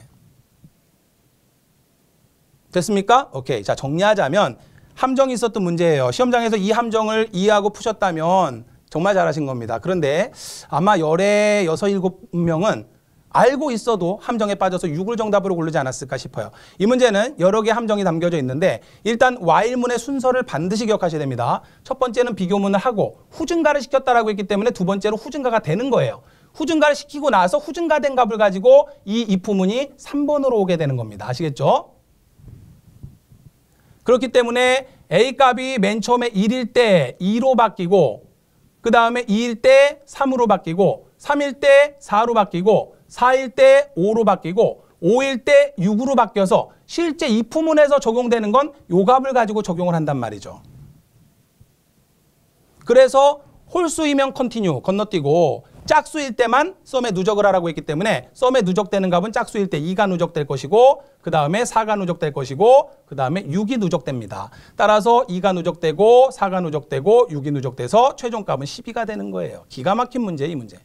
됐습니까? 오케이. 자 정리하자면 함정이 있었던 문제예요. 시험장에서 이 함정을 이해하고 푸셨다면 정말 잘하신 겁니다. 그런데 아마 열의 여섯 일곱 명은 알고 있어도 함정에 빠져서 6을 정답으로 고르지 않았을까 싶어요. 이 문제는 여러 개 함정이 담겨져 있는데 일단 와일문의 순서를 반드시 기억하셔야 됩니다. 첫 번째는 비교문을 하고 후증가를 시켰다라고 했기 때문에 두 번째로 후증가가 되는 거예요. 후증가를 시키고 나서 후증가된 값을 가지고 이 입후문이 3번으로 오게 되는 겁니다. 아시겠죠? 그렇기 때문에 A값이 맨 처음에 1일 때 2로 바뀌고 그 다음에 2일 때 3으로 바뀌고 3일 때 4로 바뀌고 4일 때 5로 바뀌고 5일 때 6으로 바뀌어서 실제 이 부문에서 적용되는 건요 값을 가지고 적용을 한단 말이죠. 그래서 홀수 이면 컨티뉴 건너뛰고 짝수일 때만 썸에 누적을 하라고 했기 때문에 썸에 누적되는 값은 짝수일 때 2가 누적될 것이고 그 다음에 4가 누적될 것이고 그 다음에 6이 누적됩니다. 따라서 2가 누적되고 4가 누적되고 6이 누적돼서 최종 값은 12가 되는 거예요. 기가 막힌 문제 이 문제.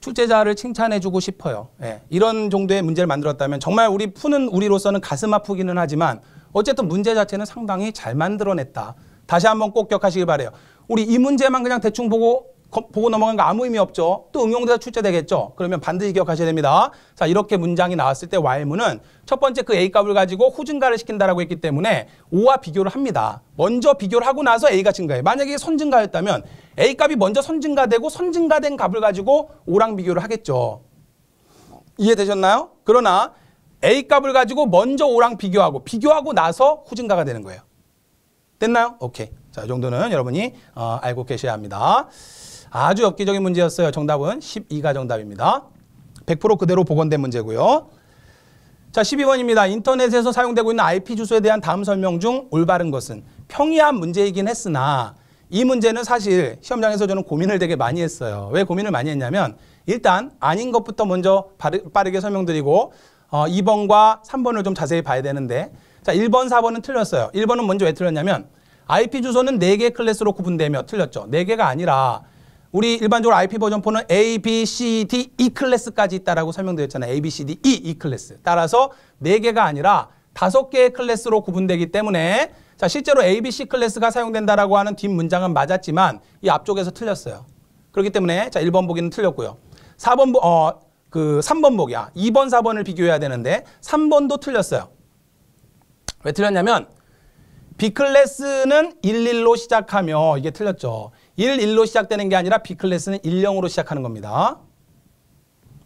출제자를 칭찬해주고 싶어요. 예, 이런 정도의 문제를 만들었다면 정말 우리 푸는 우리로서는 가슴 아프기는 하지만 어쨌든 문제 자체는 상당히 잘 만들어냈다. 다시 한번 꼭 기억하시길 바래요. 우리 이 문제만 그냥 대충 보고 보고 넘어간 거 아무 의미 없죠. 또응용대서 출제되겠죠. 그러면 반드시 기억하셔야 됩니다. 자, 이렇게 문장이 나왔을 때 와일문은 첫 번째 그 A값을 가지고 후증가를 시킨다라고 했기 때문에 O와 비교를 합니다. 먼저 비교를 하고 나서 A가 증가해. 만약에 선증가였다면 A값이 먼저 선증가되고 선증가된 값을 가지고 O랑 비교를 하겠죠. 이해되셨나요? 그러나 A값을 가지고 먼저 O랑 비교하고 비교하고 나서 후증가가 되는 거예요. 됐나요? 오케이. 자, 이 정도는 여러분이 어, 알고 계셔야 합니다. 아주 엽기적인 문제였어요. 정답은 12가 정답입니다. 100% 그대로 복원된 문제고요. 자, 12번입니다. 인터넷에서 사용되고 있는 IP 주소에 대한 다음 설명 중 올바른 것은 평이한 문제이긴 했으나 이 문제는 사실 시험장에서 저는 고민을 되게 많이 했어요. 왜 고민을 많이 했냐면 일단 아닌 것부터 먼저 빠르게 설명드리고 어, 2번과 3번을 좀 자세히 봐야 되는데 자, 1번, 4번은 틀렸어요. 1번은 먼저 왜 틀렸냐면 IP 주소는 4개 클래스로 구분되며 틀렸죠. 4개가 아니라 우리 일반적으로 IP 버전포는 A, B, C, D, E 클래스까지 있다라고 설명드렸잖아요. A, B, C, D, E, E 클래스. 따라서 4개가 아니라 5개의 클래스로 구분되기 때문에 자, 실제로 A, B, C 클래스가 사용된다라고 하는 뒷문장은 맞았지만 이 앞쪽에서 틀렸어요. 그렇기 때문에 자, 1번 보기는 틀렸고요. 4번 어, 그 3번 보기야. 2번, 4번을 비교해야 되는데 3번도 틀렸어요. 왜 틀렸냐면 B클래스는 11로 시작하며 이게 틀렸죠. 11로 시작되는 게 아니라 B클래스는 10으로 시작하는 겁니다.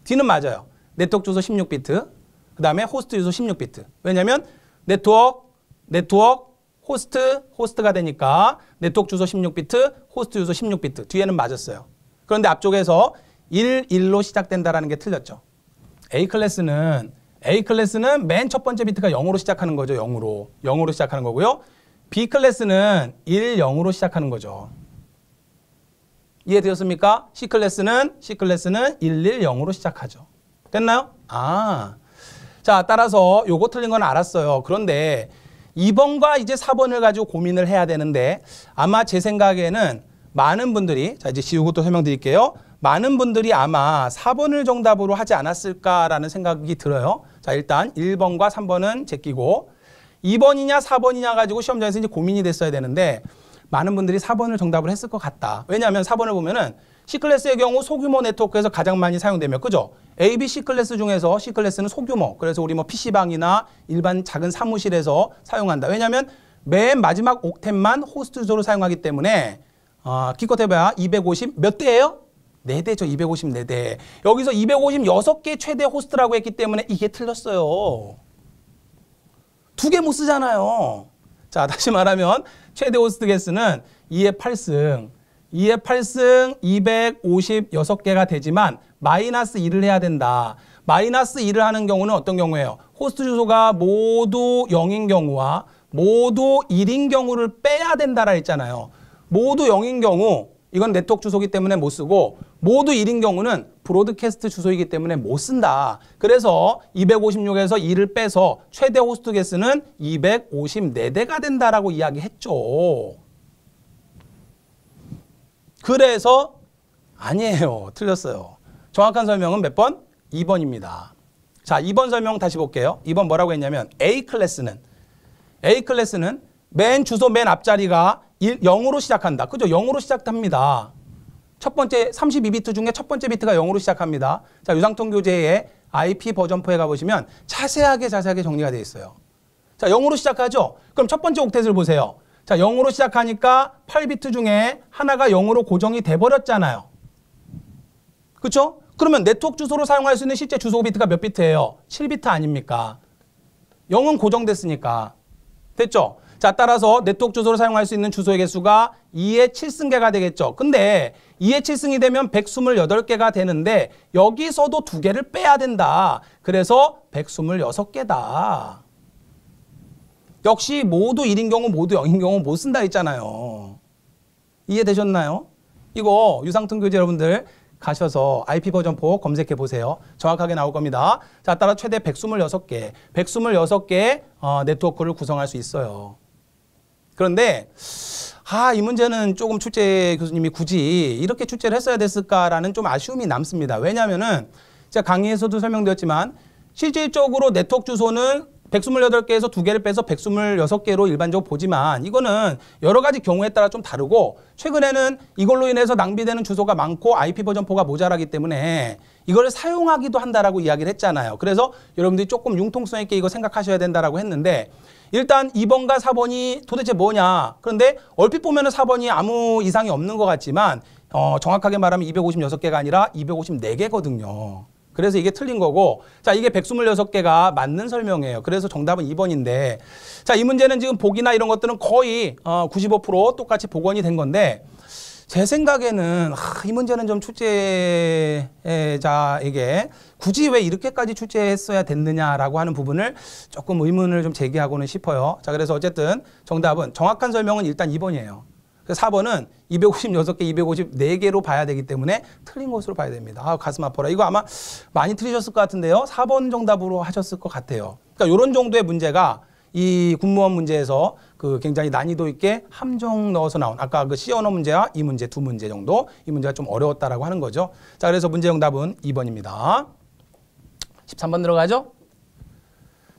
D는 맞아요. 네트워크 주소 16비트 그 다음에 호스트 주소 16비트 왜냐면 네트워크 네트워크 호스트 호스트가 되니까 네트워크 주소 16비트 호스트 주소 16비트 뒤에는 맞았어요. 그런데 앞쪽에서 11로 시작된다라는 게 틀렸죠. A 클래스는 A 클래스는 맨 첫 번째 비트가 0으로 시작하는 거죠. 0으로. 0으로 시작하는 거고요. B 클래스는 1, 0으로 시작하는 거죠. 이해되었습니까? C 클래스는 C 클래스는 1, 1, 0으로 시작하죠. 됐나요? 아. 자, 따라서 요거 틀린 건 알았어요. 그런데 2번과 이제 4번을 가지고 고민을 해야 되는데 아마 제 생각에는 많은 분들이 자, 이제 지우고 또 설명드릴게요. 많은 분들이 아마 4번을 정답으로 하지 않았을까라는 생각이 들어요. 자, 일단 1번과 3번은 제끼고 2번이냐 4번이냐 가지고 시험장에서 이제 고민이 됐어야 되는데 많은 분들이 4번을 정답을 했을 것 같다. 왜냐하면 4번을 보면은 C클래스의 경우 소규모 네트워크에서 가장 많이 사용되며 그죠? A, B, C클래스 중에서 C클래스는 소규모 그래서 우리 뭐 PC방이나 일반 작은 사무실에서 사용한다. 왜냐하면 맨 마지막 옥텐만 호스트 조로 사용하기 때문에 어, 아, 기껏 해봐야 250 몇 대예요? 4대죠. 254대. 여기서 256개 최대 호스트라고 했기 때문에 이게 틀렸어요. 두 개 못 쓰잖아요. 자, 다시 말하면 최대 호스트 개수는 2의 8승, 2의 8승 256개가 되지만 마이너스 1을 해야 된다. 마이너스 1을 하는 경우는 어떤 경우예요? 호스트 주소가 모두 0인 경우와 모두 1인 경우를 빼야 된다라 했잖아요. 모두 0인 경우 이건 네트워크 주소기 때문에 못 쓰고 모두 1인 경우는 브로드캐스트 주소이기 때문에 못 쓴다. 그래서 256에서 1을 빼서 최대 호스트 개수는 254대가 된다라고 이야기했죠. 그래서 아니에요. [laughs] 틀렸어요. 정확한 설명은 몇 번? 2번입니다. 자, 2번 설명 다시 볼게요. 2번 뭐라고 했냐면 A 클래스는 A 클래스는 맨 주소 맨 앞자리가 0으로 시작한다. 그죠? 0으로 시작합니다. 첫 번째 32비트 중에 첫 번째 비트가 0으로 시작합니다. 자, 유상통 교재의 IP 버전포에 가보시면 자세하게 자세하게 정리가 되어 있어요. 자, 0으로 시작하죠? 그럼 첫 번째 옥텟을 보세요. 자, 0으로 시작하니까 8비트 중에 하나가 0으로 고정이 돼버렸잖아요. 그렇죠? 그러면 네트워크 주소로 사용할 수 있는 실제 주소 비트가 몇 비트예요? 7비트 아닙니까? 0은 고정됐으니까. 됐죠? 자, 따라서 네트워크 주소를 사용할 수 있는 주소의 개수가 2의 7승계가 되겠죠. 근데 2의 7승이 되면 128개가 되는데 여기서도 두개를 빼야 된다. 그래서 126개다. 역시 모두 1인 경우 모두 0인 경우 못 쓴다 했잖아요. 이해되셨나요? 이거 유상통 교재 여러분들 가셔서 IP 버전 4 검색해 보세요. 정확하게 나올 겁니다. 자, 따라 최대 126개, 1 2 6개 어, 네트워크를 구성할 수 있어요. 그런데 아, 이 문제는 조금 출제 교수님이 굳이 이렇게 출제를 했어야 됐을까라는 좀 아쉬움이 남습니다. 왜냐면은 제가 강의에서도 설명드렸지만 실질적으로 네트워크 주소는 백스물여덟 개에서 두개를 빼서 백스물여섯 개로 일반적으로 보지만 이거는 여러 가지 경우에 따라 좀 다르고 최근에는 이걸로 인해서 낭비되는 주소가 많고 IP 버전포가 모자라기 때문에 이걸 사용하기도 한다라고 이야기를 했잖아요. 그래서 여러분들이 조금 융통성 있게 이거 생각하셔야 된다라고 했는데 일단 2번과 4번이 도대체 뭐냐. 그런데 얼핏 보면은 4번이 아무 이상이 없는 것 같지만 어, 정확하게 말하면 256개가 아니라 254개거든요. 그래서 이게 틀린 거고 자 이게 126개가 맞는 설명이에요. 그래서 정답은 2번인데 자 이 문제는 지금 복이나 이런 것들은 거의 어, 95% 똑같이 복원이 된 건데 제 생각에는 하, 이 문제는 좀 출제자에게 굳이 왜 이렇게까지 출제했어야 됐느냐라고 하는 부분을 조금 의문을 좀 제기하고는 싶어요. 자 그래서 어쨌든 정답은 정확한 설명은 일단 2번이에요. 4번은 256개, 254개로 봐야 되기 때문에 틀린 것으로 봐야 됩니다. 아, 가슴 아파라. 이거 아마 많이 틀리셨을 것 같은데요. 4번 정답으로 하셨을 것 같아요. 그러니까 이런 정도의 문제가 이 군무원 문제에서 그 굉장히 난이도 있게 함정 넣어서 나온 아까 그시 언어 문제와 이 문제 두 문제 정도 이 문제가 좀 어려웠다라고 하는 거죠. 자, 그래서 문제 정답은 2번입니다. 13번 들어가죠.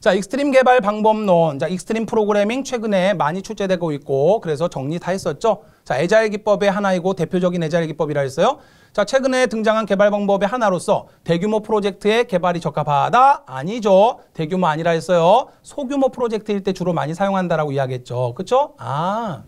자, 익스트림 개발 방법론, 자, 익스트림 프로그래밍 최근에 많이 출제되고 있고 그래서 정리 다 했었죠. 자, 에자일 기법의 하나이고 대표적인 에자일 기법이라 했어요. 자, 최근에 등장한 개발 방법의 하나로서 대규모 프로젝트의 개발이 적합하다? 아니죠. 대규모 아니라 했어요. 소규모 프로젝트일 때 주로 많이 사용한다라고 이야기했죠. 그렇죠? 아.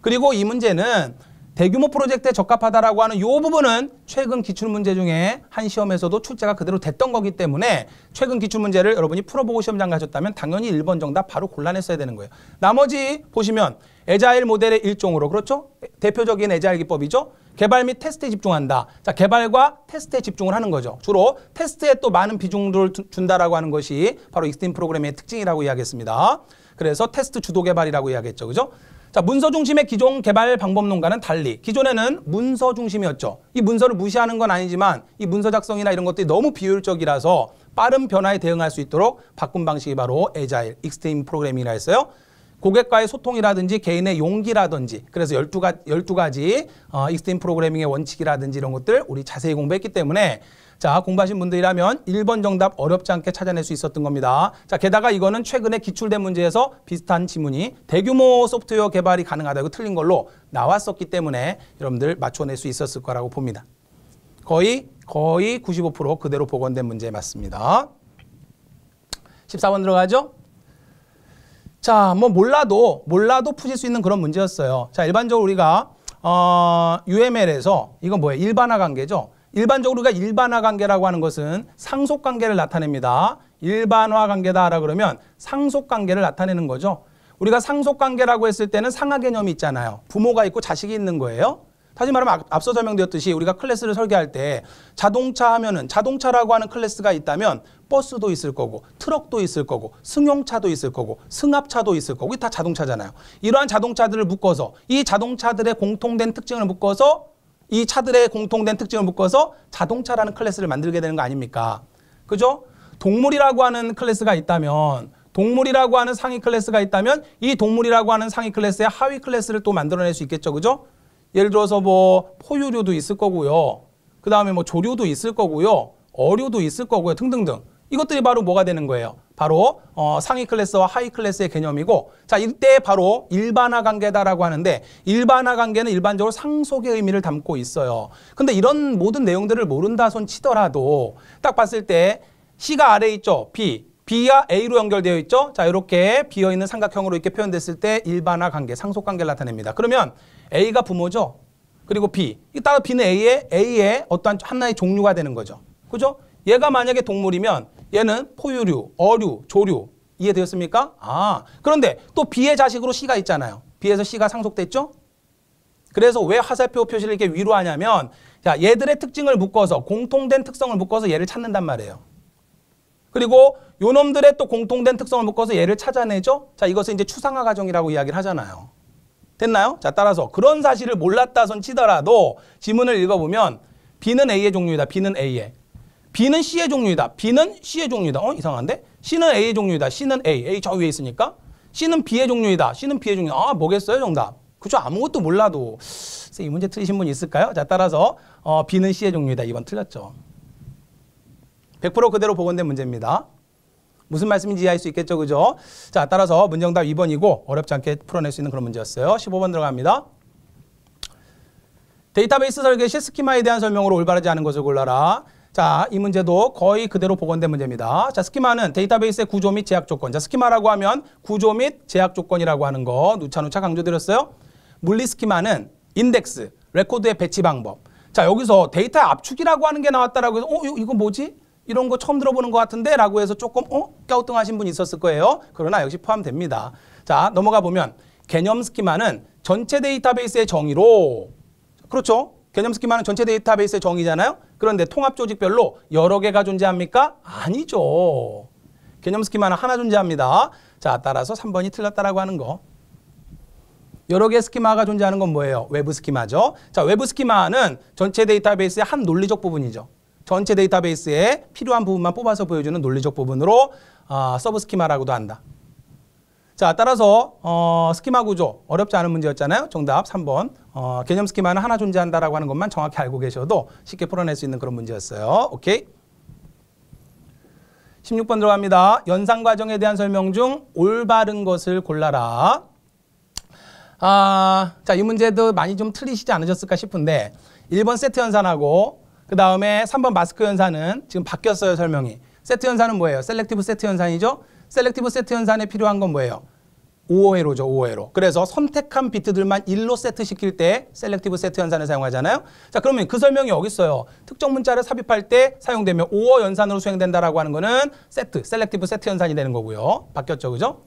그리고 이 문제는 대규모 프로젝트에 적합하다라고 하는 이 부분은 최근 기출문제 중에 한 시험에서도 출제가 그대로 됐던 거기 때문에 최근 기출문제를 여러분이 풀어보고 시험장 가셨다면 당연히 1번 정답 바로 골라냈어야 되는 거예요. 나머지 보시면 에자일 모델의 일종으로 그렇죠? 대표적인 에자일 기법이죠. 개발 및 테스트에 집중한다. 자, 개발과 테스트에 집중을 하는 거죠. 주로 테스트에 또 많은 비중을 준다라고 하는 것이 바로 익스팀 프로그램의 특징이라고 이야기했습니다. 그래서 테스트 주도 개발이라고 이야기했죠. 그죠? 자, 문서 중심의 기존 개발 방법론과는 달리 기존에는 문서 중심이었죠. 이 문서를 무시하는 건 아니지만 이 문서 작성이나 이런 것들이 너무 비효율적이라서 빠른 변화에 대응할 수 있도록 바꾼 방식이 바로 에자일, 익스트림 프로그램이라 했어요. 고객과의 소통이라든지 개인의 용기라든지 그래서 열두 가지 12가지 어, 익스트림 프로그래밍의 원칙이라든지 이런 것들 우리 자세히 공부했기 때문에 자, 공부하신 분들이라면 1번 정답 어렵지 않게 찾아낼 수 있었던 겁니다. 자, 게다가 이거는 최근에 기출된 문제에서 비슷한 지문이 대규모 소프트웨어 개발이 가능하다고 틀린 걸로 나왔었기 때문에 여러분들 맞춰낼 수 있었을 거라고 봅니다. 거의 거의 95% 그대로 복원된 문제 맞습니다. 14번 들어가죠? 자, 뭐 몰라도 몰라도 푸실 수 있는 그런 문제였어요. 자, 일반적으로 우리가 어, UML에서 이건 뭐예요? 일반화 관계죠. 일반적으로 우리가 일반화 관계라고 하는 것은 상속 관계를 나타냅니다. 일반화 관계다라 그러면 상속 관계를 나타내는 거죠. 우리가 상속 관계라고 했을 때는 상하 개념이 있잖아요. 부모가 있고 자식이 있는 거예요. 다시 말하면 앞서 설명드렸듯이 우리가 클래스를 설계할 때 자동차 하면은 자동차라고 하는 클래스가 있다면 버스도 있을 거고 트럭도 있을 거고 승용차도 있을 거고 승합차도 있을 거고 이게 다 자동차잖아요. 이러한 자동차들을 묶어서 이 자동차들의 공통된 특징을 묶어서 이 차들의 공통된 특징을 묶어서 자동차라는 클래스를 만들게 되는 거 아닙니까? 그죠? 동물이라고 하는 클래스가 있다면 동물이라고 하는 상위 클래스가 있다면 이 동물이라고 하는 상위 클래스의 하위 클래스를 또 만들어낼 수 있겠죠. 그죠? 예를 들어서 뭐 포유류도 있을 거고요. 그 다음에 뭐 조류도 있을 거고요. 어류도 있을 거고요. 등등등. 이것들이 바로 뭐가 되는 거예요? 바로 어, 상위 클래스와 하위 클래스의 개념이고 자 이때 바로 일반화 관계다라고 하는데 일반화 관계는 일반적으로 상속의 의미를 담고 있어요. 근데 이런 모든 내용들을 모른다 손 치더라도 딱 봤을 때 C가 아래 있죠. B B와 A로 연결되어 있죠. 자 이렇게 비어있는 삼각형으로 이렇게 표현됐을 때 일반화 관계, 상속 관계를 나타냅니다. 그러면 A가 부모죠. 그리고 B. 따라 B는 A의 A의 어떠한 하나의 종류가 되는 거죠. 그죠? 얘가 만약에 동물이면 얘는 포유류, 어류, 조류 이해되었습니까? 아 그런데 또비의 자식으로 C가 있잖아요. 비에서 C가 상속됐죠? 그래서 왜 화살표 표시를 이렇게 위로 하냐면 자 얘들의 특징을 묶어서 공통된 특성을 묶어서 얘를 찾는단 말이에요. 그리고 요놈들의 또 공통된 특성을 묶어서 얘를 찾아내죠. 자 이것을 이제 추상화 과정이라고 이야기를 하잖아요. 됐나요? 자 따라서 그런 사실을 몰랐다 손 치더라도 지문을 읽어보면 B는 A의 종류이다. B는 A의. B는 C의 종류이다. B는 C의 종류이다. 어 이상한데? C는 A의 종류이다. C는 A. A 저 위에 있으니까. C는 B의 종류이다. C는 B의 종류이다. 아 뭐겠어요 정답. 그죠 아무것도 몰라도. 이 문제 틀리신 분 있을까요? 자 따라서 어, B는 C의 종류이다. 2번 틀렸죠. 100% 그대로 복원된 문제입니다. 무슨 말씀인지 이해할 수 있겠죠. 그죠? 자 따라서 문정답 2번이고 어렵지 않게 풀어낼 수 있는 그런 문제였어요. 15번 들어갑니다. 데이터베이스 설계 시 스키마에 대한 설명으로 올바르지 않은 것을 골라라. 자, 이 문제도 거의 그대로 복원된 문제입니다. 자, 스키마는 데이터베이스의 구조 및 제약 조건. 자, 스키마라고 하면 구조 및 제약 조건이라고 하는 거 누차누차 강조드렸어요. 물리 스키마는 인덱스, 레코드의 배치 방법. 자, 여기서 데이터 압축이라고 하는 게 나왔다라고 해서 어, 이거 뭐지? 이런 거 처음 들어보는 것 같은데 라고 해서 조금 어? 깨우뚱하신분 있었을 거예요. 그러나 역시 포함됩니다. 자, 넘어가 보면 개념 스키마는 전체 데이터베이스의 정의로 그렇죠. 개념 스키마는 전체 데이터베이스의 정의잖아요. 그런데 통합 조직별로 여러 개가 존재합니까? 아니죠. 개념 스키마는 하나 존재합니다. 자, 따라서 3번이 틀렸다라고 하는 거. 여러 개의 스키마가 존재하는 건 뭐예요? 외부 스키마죠. 자, 외부 스키마는 전체 데이터베이스의 한 논리적 부분이죠. 전체 데이터베이스에 필요한 부분만 뽑아서 보여주는 논리적 부분으로 어, 서브 스키마라고도 한다. 자, 따라서 어, 스키마 구조 어렵지 않은 문제였잖아요. 정답 3번. 어, 개념 스키마는 하나 존재한다라고 하는 것만 정확히 알고 계셔도 쉽게 풀어낼 수 있는 그런 문제였어요. 오케이. 16번 들어갑니다. 연상 과정에 대한 설명 중 올바른 것을 골라라. 아, 자, 이 문제도 많이 좀 틀리시지 않으셨을까 싶은데 1번 세트 연산하고 그 다음에 3번 마스크 연산은 지금 바뀌었어요, 설명이. 세트 연산은 뭐예요? 셀렉티브 세트 연산이죠. 셀렉티브 세트 연산에 필요한 건 뭐예요? 5회로죠, 5회로. 그래서 선택한 비트들만 1로 세트 시킬 때 셀렉티브 세트 연산을 사용하잖아요. 자, 그러면 그 설명이 어디 있어요? 특정 문자를 삽입할 때사용되면 5어 연산으로 수행된다라고 하는 거는 세트, 셀렉티브 세트 연산이 되는 거고요. 바뀌었죠, 그죠?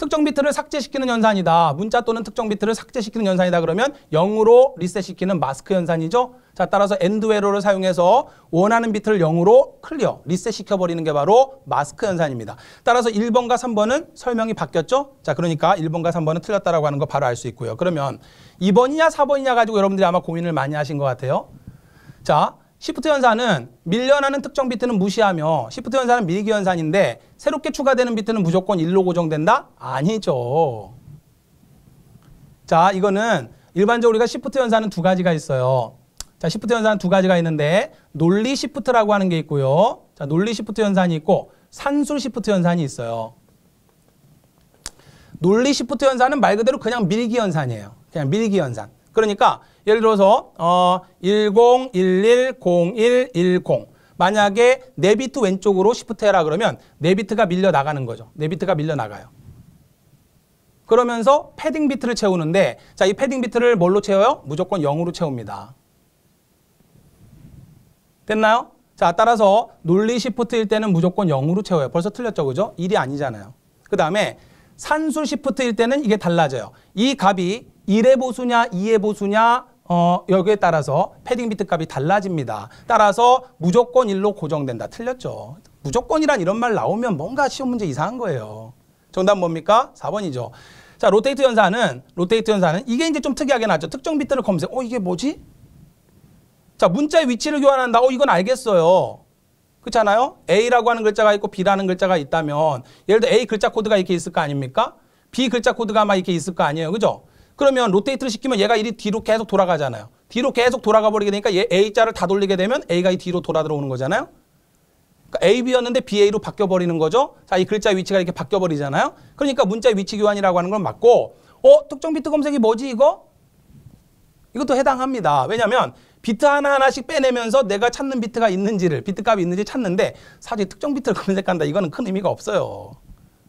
특정 비트를 삭제시키는 연산이다. 문자 또는 특정 비트를 삭제시키는 연산이다. 그러면 0으로 리셋시키는 마스크 연산이죠. 자, 따라서 엔드 웨로를 사용해서 원하는 비트를 0으로 클리어, 리셋시켜버리는 게 바로 마스크 연산입니다. 따라서 1번과 3번은 설명이 바뀌었죠? 자, 그러니까 1번과 3번은 틀렸다라고 하는 거 바로 알 수 있고요. 그러면 2번이냐 4번이냐 가지고 여러분들이 아마 고민을 많이 하신 것 같아요. 자, 시프트 연산은 밀려나는 특정 비트는 무시하며 시프트 연산은 밀기 연산인데 새롭게 추가되는 비트는 무조건 1로 고정된다? 아니죠. 자, 이거는 일반적으로 우리가 시프트 연산은 두 가지가 있어요. 자, 시프트 연산은 두 가지가 있는데 논리 시프트라고 하는 게 있고요. 자, 논리 시프트 연산이 있고 산술 시프트 연산이 있어요. 논리 시프트 연산은 말 그대로 그냥 밀기 연산이에요. 그냥 밀기 연산. 그러니까 예를 들어서 어10110110 만약에 네 비트 왼쪽으로 시프트 해라 그러면 네 비트가 밀려 나가는 거죠. 네 비트가 밀려 나가요. 그러면서 패딩 비트를 채우는데 자, 이 패딩 비트를 뭘로 채워요? 무조건 0으로 채웁니다. 됐나요? 자, 따라서 논리 시프트일 때는 무조건 0으로 채워요. 벌써 틀렸죠, 그죠? 1이 아니잖아요. 그 다음에 산수 시프트일 때는 이게 달라져요. 이 값이 1의 보수냐 2의 보수냐 어, 여기에 따라서 패딩 비트 값이 달라집니다. 따라서 무조건 1로 고정된다. 틀렸죠. 무조건이란 이런 말 나오면 뭔가 시험 문제 이상한 거예요. 정답 뭡니까? 4번이죠. 자, 로테이트 연산은 로테이트 연산은 이게 이제 좀 특이하게 나왔죠. 특정 비트를 검색. 어, 이게 뭐지? 자, 문자의 위치를 교환한다. 어, 이건 알겠어요. 그렇잖아요. A라고 하는 글자가 있고 B라는 글자가 있다면 예를 들어 A 글자 코드가 이렇게 있을 거 아닙니까? B 글자 코드가 아마 이렇게 있을 거 아니에요. 그죠? 그러면 로테이트를 시키면 얘가 이리 뒤로 계속 돌아가잖아요. 뒤로 계속 돌아가 버리게 되니까 얘 A자를 다 돌리게 되면 A가 이 뒤로 돌아 들어오는 거잖아요. 그러니까 AB였는데 BA로 바뀌어 버리는 거죠. 자, 이 글자 위치가 이렇게 바뀌어 버리잖아요. 그러니까 문자 위치 교환이라고 하는 건 맞고 어, 특정 비트 검색이 뭐지 이거? 이것도 해당합니다. 왜냐면 비트 하나하나씩 빼내면서 내가 찾는 비트가 있는지를 비트 값이 있는지 찾는데 사실 특정 비트를 [laughs] 검색한다 이거는 큰 의미가 없어요.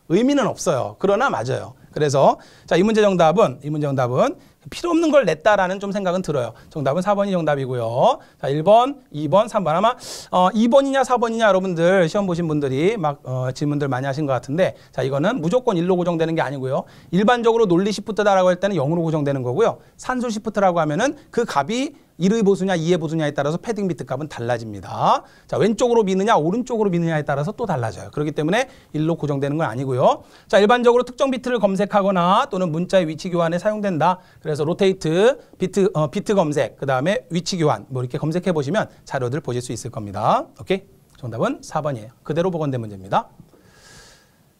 의미는 없어요. 그러나 맞아요. 그래서 자, 이 문제 정답은 이 문제 정답은 필요 없는 걸 냈다라는 좀 생각은 들어요. 정답은 4번이 정답이고요. 자, 1번, 2번, 3번 아마 어 2번이냐 4번이냐 여러분들 시험 보신 분들이 막 어, 질문들 많이 하신 것 같은데 자, 이거는 무조건 1로 고정되는 게 아니고요. 일반적으로 논리 시프트다라고 할 때는 0으로 고정되는 거고요. 산술 시프트라고 하면은 그 값이 1의 보수냐 2의 보수냐에 따라서 패딩 비트 값은 달라집니다. 자 왼쪽으로 미느냐 오른쪽으로 미느냐에 따라서 또 달라져요. 그렇기 때문에 1로 고정되는 건 아니고요. 자 일반적으로 특정 비트를 검색하거나 또는 문자의 위치 교환에 사용된다. 그래서 로테이트, 비트, 어, 비트 검색, 그 다음에 위치 교환 뭐 이렇게 검색해 보시면 자료들 보실 수 있을 겁니다. 오케이? 정답은 4번이에요. 그대로 복원된 문제입니다.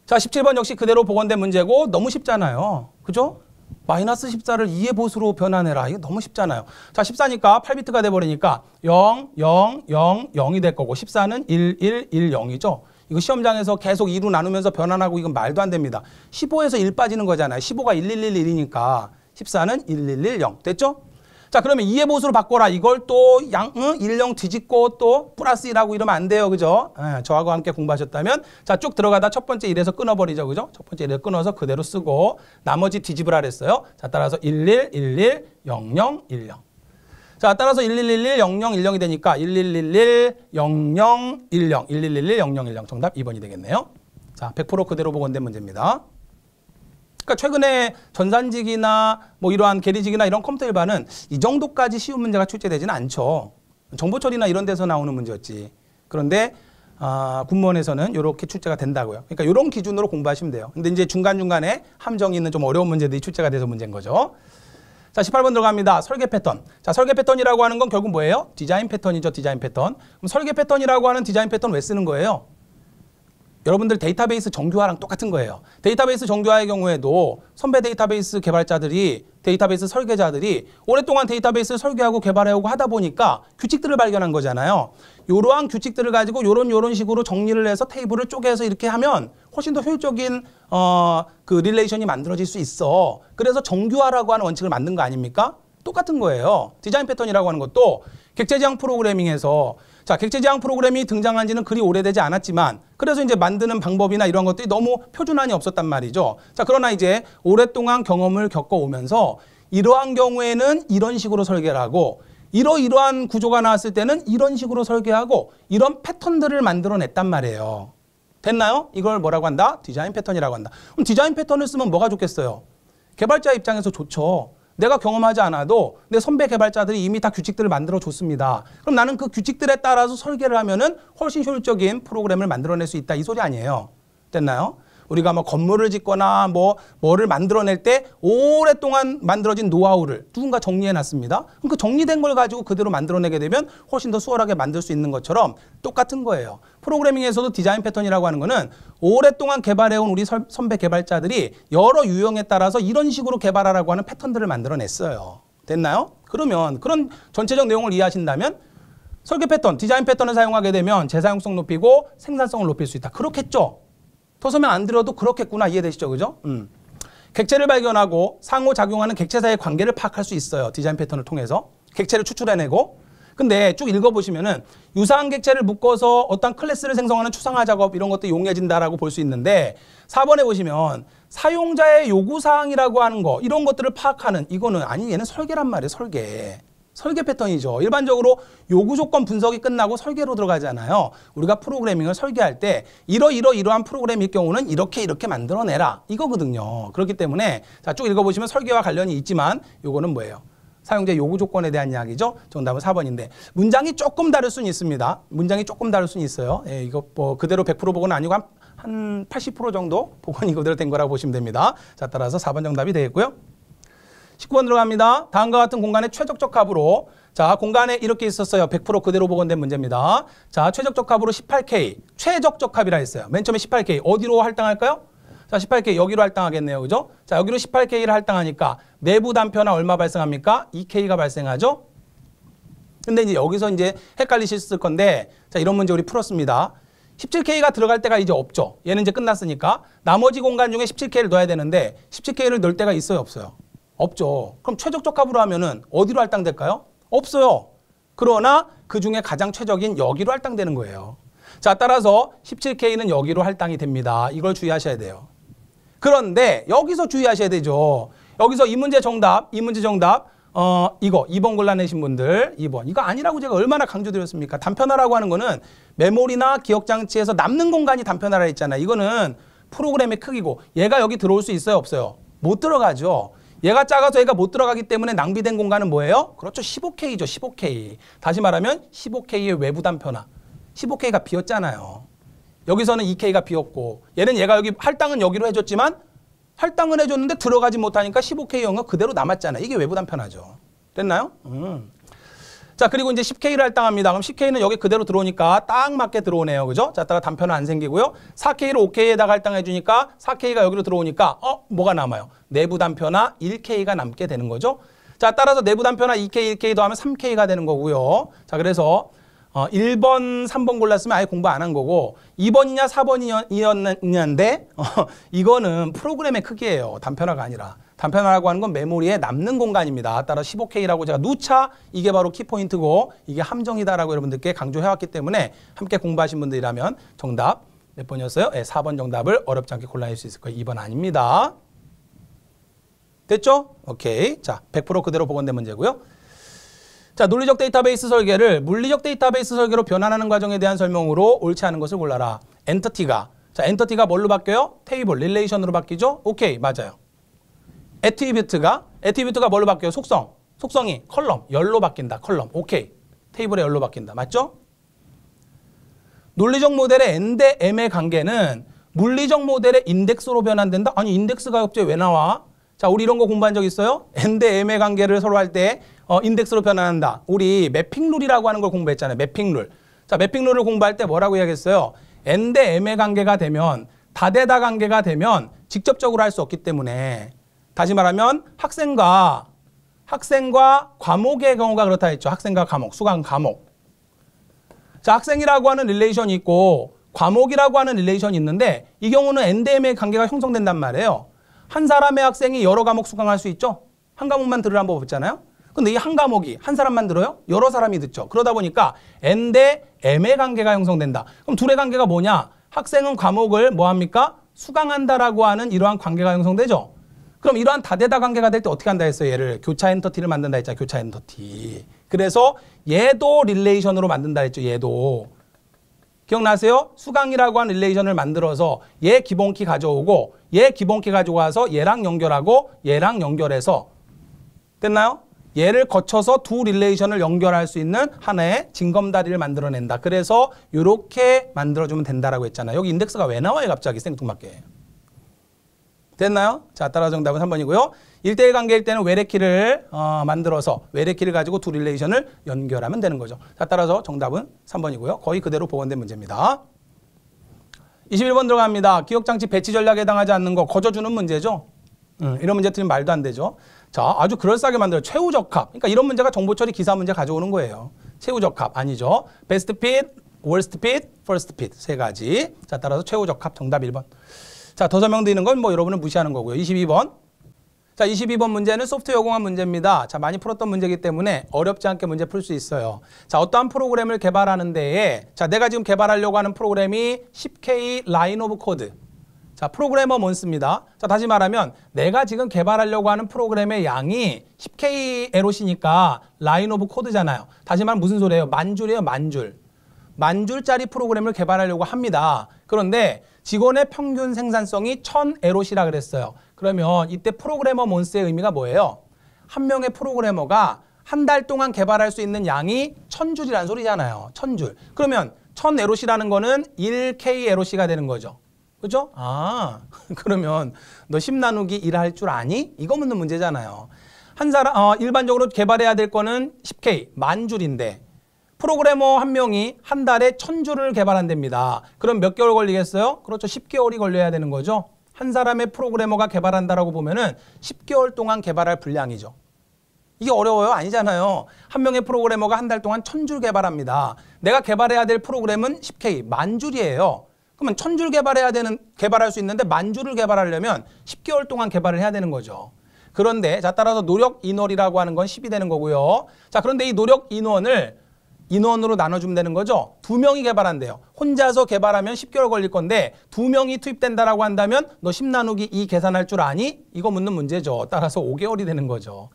자 17번 역시 그대로 복원된 문제고 너무 쉽잖아요. 그죠? 마이너스 14를 2의 보수로 변환해라. 이거 너무 쉽잖아요. 자, 14니까 8비트가 돼버리니까 0, 0, 0, 0이 될 거고 14는 1, 1, 1, 0이죠. 이거 시험장에서 계속 2로 나누면서 변환하고 이건 말도 안 됩니다. 15에서 1 빠지는 거잖아요. 15가 1111이니까 14는 1110. 됐죠? 자 그러면 2의 보수로 바꿔라. 이걸 또양 응? 일령 뒤집고 또 플러스 1라고 이러면 안 돼요. 그죠? 에, 예, 저하고 함께 공부하셨다면 자 쭉 들어가다 첫 번째 1에서 끊어버리죠. 그죠? 첫 번째 1에서 끊어서 그대로 쓰고 나머지 뒤집으라 그랬어요. 자 따라서 11, 11, 00, 10. 자, 따라서 1111 0010이 되니까 1111 0010 1111 0010 정답 2번이 되겠네요. 자, 100% 그대로 복원된 문제입니다. 그러니까 최근에 전산직이나 뭐 이러한 계리직이나 이런 컴퓨터 일반은 이 정도까지 쉬운 문제가 출제되지는 않죠. 정보처리나 이런 데서 나오는 문제였지. 그런데 아, 군무원에서는 이렇게 출제가 된다고요. 그러니까 이런 기준으로 공부하시면 돼요. 근데 이제 중간중간에 함정이 있는 좀 어려운 문제들이 출제가 돼서 문제인 거죠. 자, 18번 들어갑니다. 설계 패턴. 자, 설계 패턴이라고 하는 건 결국 뭐예요? 디자인 패턴이죠, 디자인 패턴. 그럼 설계 패턴이라고 하는 디자인 패턴 왜 쓰는 거예요? 여러분들 데이터베이스 정규화랑 똑같은 거예요. 데이터베이스 정규화의 경우에도 선배 데이터베이스 개발자들이 데이터베이스 설계자들이 오랫동안 데이터베이스를 설계하고 개발해오고 하다 보니까 규칙들을 발견한 거잖아요. 이러한 규칙들을 가지고 이런 이런 식으로 정리를 해서 테이블을 쪼개서 이렇게 하면 훨씬 더 효율적인 어 그 릴레이션이 만들어질 수 있어. 그래서 정규화라고 하는 원칙을 만든 거 아닙니까? 똑같은 거예요. 디자인 패턴이라고 하는 것도 객체지향 프로그래밍에서 자, 객체지향 프로그램이 등장한 지는 그리 오래되지 않았지만 그래서 이제 만드는 방법이나 이런 것들이 너무 표준안이 없었단 말이죠. 자, 그러나 이제 오랫동안 경험을 겪어오면서 이러한 경우에는 이런 식으로 설계를 하고 이러이러한 구조가 나왔을 때는 이런 식으로 설계하고 이런 패턴들을 만들어냈단 말이에요. 됐나요? 이걸 뭐라고 한다? 디자인 패턴이라고 한다. 그럼 디자인 패턴을 쓰면 뭐가 좋겠어요? 개발자 입장에서 좋죠. 내가 경험하지 않아도 내 선배 개발자들이 이미 다 규칙들을 만들어 줬습니다. 그럼 나는 그 규칙들에 따라서 설계를 하면은 훨씬 효율적인 프로그램을 만들어낼 수 있다 이 소리 아니에요. 됐나요? 우리가 뭐 건물을 짓거나 뭐 뭐를 만들어낼 때 오랫동안 만들어진 노하우를 누군가 정리해놨습니다. 그 정리된 걸 가지고 그대로 만들어내게 되면 훨씬 더 수월하게 만들 수 있는 것처럼 똑같은 거예요. 프로그래밍에서도 디자인 패턴이라고 하는 거는 오랫동안 개발해온 우리 선배 개발자들이 여러 유형에 따라서 이런 식으로 개발하라고 하는 패턴들을 만들어냈어요. 됐나요? 그러면 그런 전체적 내용을 이해하신다면 설계 패턴, 디자인 패턴을 사용하게 되면 재사용성 높이고 생산성을 높일 수 있다. 그렇겠죠? 토서명 안 들어도 그렇겠구나 이해되시죠? 그죠? 음. 객체를 발견하고 상호작용하는 객체사의 관계를 파악할 수 있어요. 디자인 패턴을 통해서. 객체를 추출해내고. 근데 쭉 읽어보시면은 유사한 객체를 묶어서 어떤 클래스를 생성하는 추상화 작업 이런 것도 용해진다라고 볼 수 있는데 4번에 보시면 사용자의 요구사항이라고 하는 거 이런 것들을 파악하는 이거는 아니 얘는 설계란 말이에요. 설계. 설계 패턴이죠. 일반적으로 요구 조건 분석이 끝나고 설계로 들어가잖아요. 우리가 프로그래밍을 설계할 때 이러이러 이러한 프로그램일 경우는 이렇게 이렇게 만들어내라 이거거든요. 그렇기 때문에 자쭉 읽어보시면 설계와 관련이 있지만 요거는 뭐예요? 사용자 요구 조건에 대한 이야기죠. 정답은 4번인데 문장이 조금 다를 수는 있습니다. 문장이 조금 다를 수는 있어요. 예, 이거 뭐 그대로 100% 복원 아니고 한 80% 정도 복원이 그대로 된 거라고 보시면 됩니다. 자 따라서 4번 정답이 되겠고요. 19번 들어갑니다. 다음과 같은 공간의 최적적 합으로 자 공간에 이렇게 있었어요. 100% 그대로 복원된 문제입니다. 자 최적적 합으로 18K 최적적 합이라 했어요. 맨 처음에 18K 어디로 할당할까요? 자 18K 여기로 할당하겠네요. 그죠? 자 여기로 18K를 할당하니까 내부 단편화 얼마 발생합니까? 2K가 발생하죠. 근데 이제 여기서 이제 헷갈리셨을 건데 자 이런 문제 우리 풀었습니다. 17K가 들어갈 때가 이제 없죠. 얘는 이제 끝났으니까 나머지 공간 중에 17K를 넣어야 되는데 17K를 넣을 때가 있어요 없어요? 없죠. 그럼 최적적 값으로 하면은 어디로 할당될까요? 없어요. 그러나 그 중에 가장 최적인 여기로 할당되는 거예요. 자, 따라서 17K는 여기로 할당이 됩니다. 이걸 주의하셔야 돼요. 그런데 여기서 주의하셔야 되죠. 여기서 이 문제 정답, 이 문제 정답, 어, 이거 2번 골라내신 분들 2번. 이거 아니라고 제가 얼마나 강조드렸습니까? 단편화라고 하는 거는 메모리나 기억장치에서 남는 공간이 단편화라 했잖아요. 이거는 프로그램의 크기고 얘가 여기 들어올 수 있어요? 없어요? 못 들어가죠. 얘가 작아서 얘가 못 들어가기 때문에 낭비된 공간은 뭐예요? 그렇죠. 15K죠. 15K. 다시 말하면 15K의 외부 단편화. 15K가 비었잖아요. 여기서는 2K가 비었고 얘는 얘가 여기 할당은 여기로 해줬지만 할당은 해줬는데 들어가지 못하니까 15K형은 그대로 남았잖아요. 이게 외부 단편화죠. 됐나요? 음. 자, 그리고 이제 10K를 할당합니다. 그럼 10K는 여기 그대로 들어오니까 딱 맞게 들어오네요. 그죠? 자, 따라 단편은 안 생기고요. 4K를 5K에다가 할당해 주니까 4K가 여기로 들어오니까 어, 뭐가 남아요? 내부 단편화 1K가 남게 되는 거죠. 자, 따라서 내부 단편화 2K, 1K 더하면 3K가 되는 거고요. 자, 그래서 어, 1번, 3번 골랐으면 아예 공부 안 한 거고 2번이냐 4번이었는데 냐 어, 이거는 프로그램의 크기예요. 단편화가 아니라. 단편화라고 하는 건 메모리에 남는 공간입니다. 따라 15K라고 제가 누차 이게 바로 키포인트고 이게 함정이다라고 여러분들께 강조해왔기 때문에 함께 공부하신 분들이라면 정답 몇 번이었어요? 네, 예, 4번 정답을 어렵지 않게 골라낼 수 있을 거예요. 2번 아닙니다. 됐죠? 오케이. 자, 100% 그대로 복원된 문제고요. 자, 논리적 데이터베이스 설계를 물리적 데이터베이스 설계로 변환하는 과정에 대한 설명으로 옳지 않은 것을 골라라. 엔터티가. 자, 엔터티가 뭘로 바뀌어요? 테이블, 릴레이션으로 바뀌죠? 오케이, 맞아요. 애트리뷰트가 애트리뷰트가 뭘로 바뀌어요? 속성. 속성이 컬럼, 열로 바뀐다. 컬럼. 오케이. 테이블의 열로 바뀐다. 맞죠? 논리적 모델의 n 대 m의 관계는 물리적 모델의 인덱스로 변환된다? 아니 인덱스가 갑자기 왜 나와? 자 우리 이런 거 공부한 적 있어요? n 대 m의 관계를 서로 할 때 어, 인덱스로 변환한다. 우리 매핑 룰이라고 하는 걸 공부했잖아요. 매핑 룰. 자 매핑 룰을 공부할 때 뭐라고 해야겠어요 n 대 m의 관계가 되면 다대다 관계가 되면 직접적으로 할 수 없기 때문에 다시 말하면 학생과 학생과 과목의 경우가 그렇다 했죠. 학생과 과목, 수강 과목. 자, 학생이라고 하는 릴레이션이 있고 과목이라고 하는 릴레이션이 있는데 이 경우는 NDM의 관계가 형성된단 말이에요. 한 사람의 학생이 여러 과목 수강할 수 있죠. 한 과목만 들으라는 법 없잖아요. 근데 이 한 과목이 한 사람만 들어요? 여러 사람이 듣죠. 그러다 보니까 N 대 M의 관계가 형성된다. 그럼 둘의 관계가 뭐냐? 학생은 과목을 뭐 합니까? 수강한다라고 하는 이러한 관계가 형성되죠. 그럼 이러한 다대다 관계가 될 때 어떻게 한다 했어요? 얘를 교차 엔터티를 만든다 했죠 교차 엔터티. 그래서 얘도 릴레이션으로 만든다 했죠. 얘도. 기억나세요? 수강이라고 한 릴레이션을 만들어서 얘 기본키 가져오고 얘 기본키 가져 와서 얘랑 연결하고 얘랑 연결해서 됐나요? 얘를 거쳐서 두 릴레이션을 연결할 수 있는 하나의 징검다리를 만들어낸다. 그래서 이렇게 만들어주면 된다라고 했잖아요. 여기 인덱스가 왜 나와요? 갑자기 생뚱맞게. 됐나요? 자, 따라 정답은 3번이고요. 1대1 관계일 때는 외래키를 어, 만들어서 외래키를 가지고 두 릴레이션을 연결하면 되는 거죠. 자, 따라서 정답은 3번이고요. 거의 그대로 복원된 문제입니다. 21번 들어갑니다. 기억장치 배치 전략에 해당하지 않는 거 거저주는 문제죠. 음, 이런 문제 틀리면 말도 안 되죠. 자, 아주 그럴싸하게 만들어 최우적합. 그러니까 이런 문제가 정보처리 기사 문제 가져오는 거예요. 최우적합 아니죠. 베스트 핏, 월스트 핏, 퍼스트 핏세 가지. 자, 따라서 최우적합 정답 1번. 자, 더 설명드리는 건 뭐 여러분은 무시하는 거고요. 22번. 자, 22번 문제는 소프트웨어 공학 문제입니다. 자, 많이 풀었던 문제이기 때문에 어렵지 않게 문제 풀 수 있어요. 자, 어떠한 프로그램을 개발하는 데에 자, 내가 지금 개발하려고 하는 프로그램이 10K 라인 오브 코드. 자, 프로그래머 몬스입니다. 자, 다시 말하면 내가 지금 개발하려고 하는 프로그램의 양이 10K 에롯이니까 라인 오브 코드잖아요. 다시 말하면 무슨 소리예요? 만 줄이에요, 만 줄. 만 줄짜리 프로그램을 개발하려고 합니다. 그런데 직원의 평균 생산성이 1000에롯이라 그랬어요. 그러면 이때 프로그래머 몬스의 의미가 뭐예요? 한 명의 프로그래머가 한 달 동안 개발할 수 있는 양이 1000줄이라는 소리잖아요. 1000줄. 그러면 1000에롯이라는 거는 1K 에롯이가 되는 거죠. 그죠? 아, [laughs] 그러면 너 10 나누기 1할줄 아니? 이거 묻는 문제잖아요. 한 사람, 어, 일반적으로 개발해야 될 거는 10K, 만 줄인데 프로그래머 한 명이 한 달에 천 줄을 개발한답니다. 그럼 몇 개월 걸리겠어요? 그렇죠. 10개월이 걸려야 되는 거죠. 한 사람의 프로그래머가 개발한다라고 보면은 10개월 동안 개발할 분량이죠. 이게 어려워요? 아니잖아요. 한 명의 프로그래머가 한 달 동안 천 줄 개발합니다. 내가 개발해야 될 프로그램은 10K, 만 줄이에요. 그러면 천 줄 개발해야 되는, 개발할 수 있는데 만 줄을 개발하려면 10개월 동안 개발을 해야 되는 거죠. 그런데 자 따라서 노력 인원이라고 하는 건 10이 되는 거고요. 자 그런데 이 노력 인원을 인원으로 나눠주면 되는 거죠. 두 명이 개발한대요. 혼자서 개발하면 10개월 걸릴 건데 두 명이 투입된다라고 한다면 너 10 나누기 2 계산할 줄 아니? 이거 묻는 문제죠. 따라서 5개월이 되는 거죠.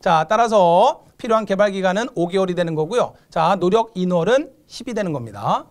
자, 따라서 필요한 개발 기간은 5개월이 되는 거고요. 자, 노력 인월은 10이 되는 겁니다.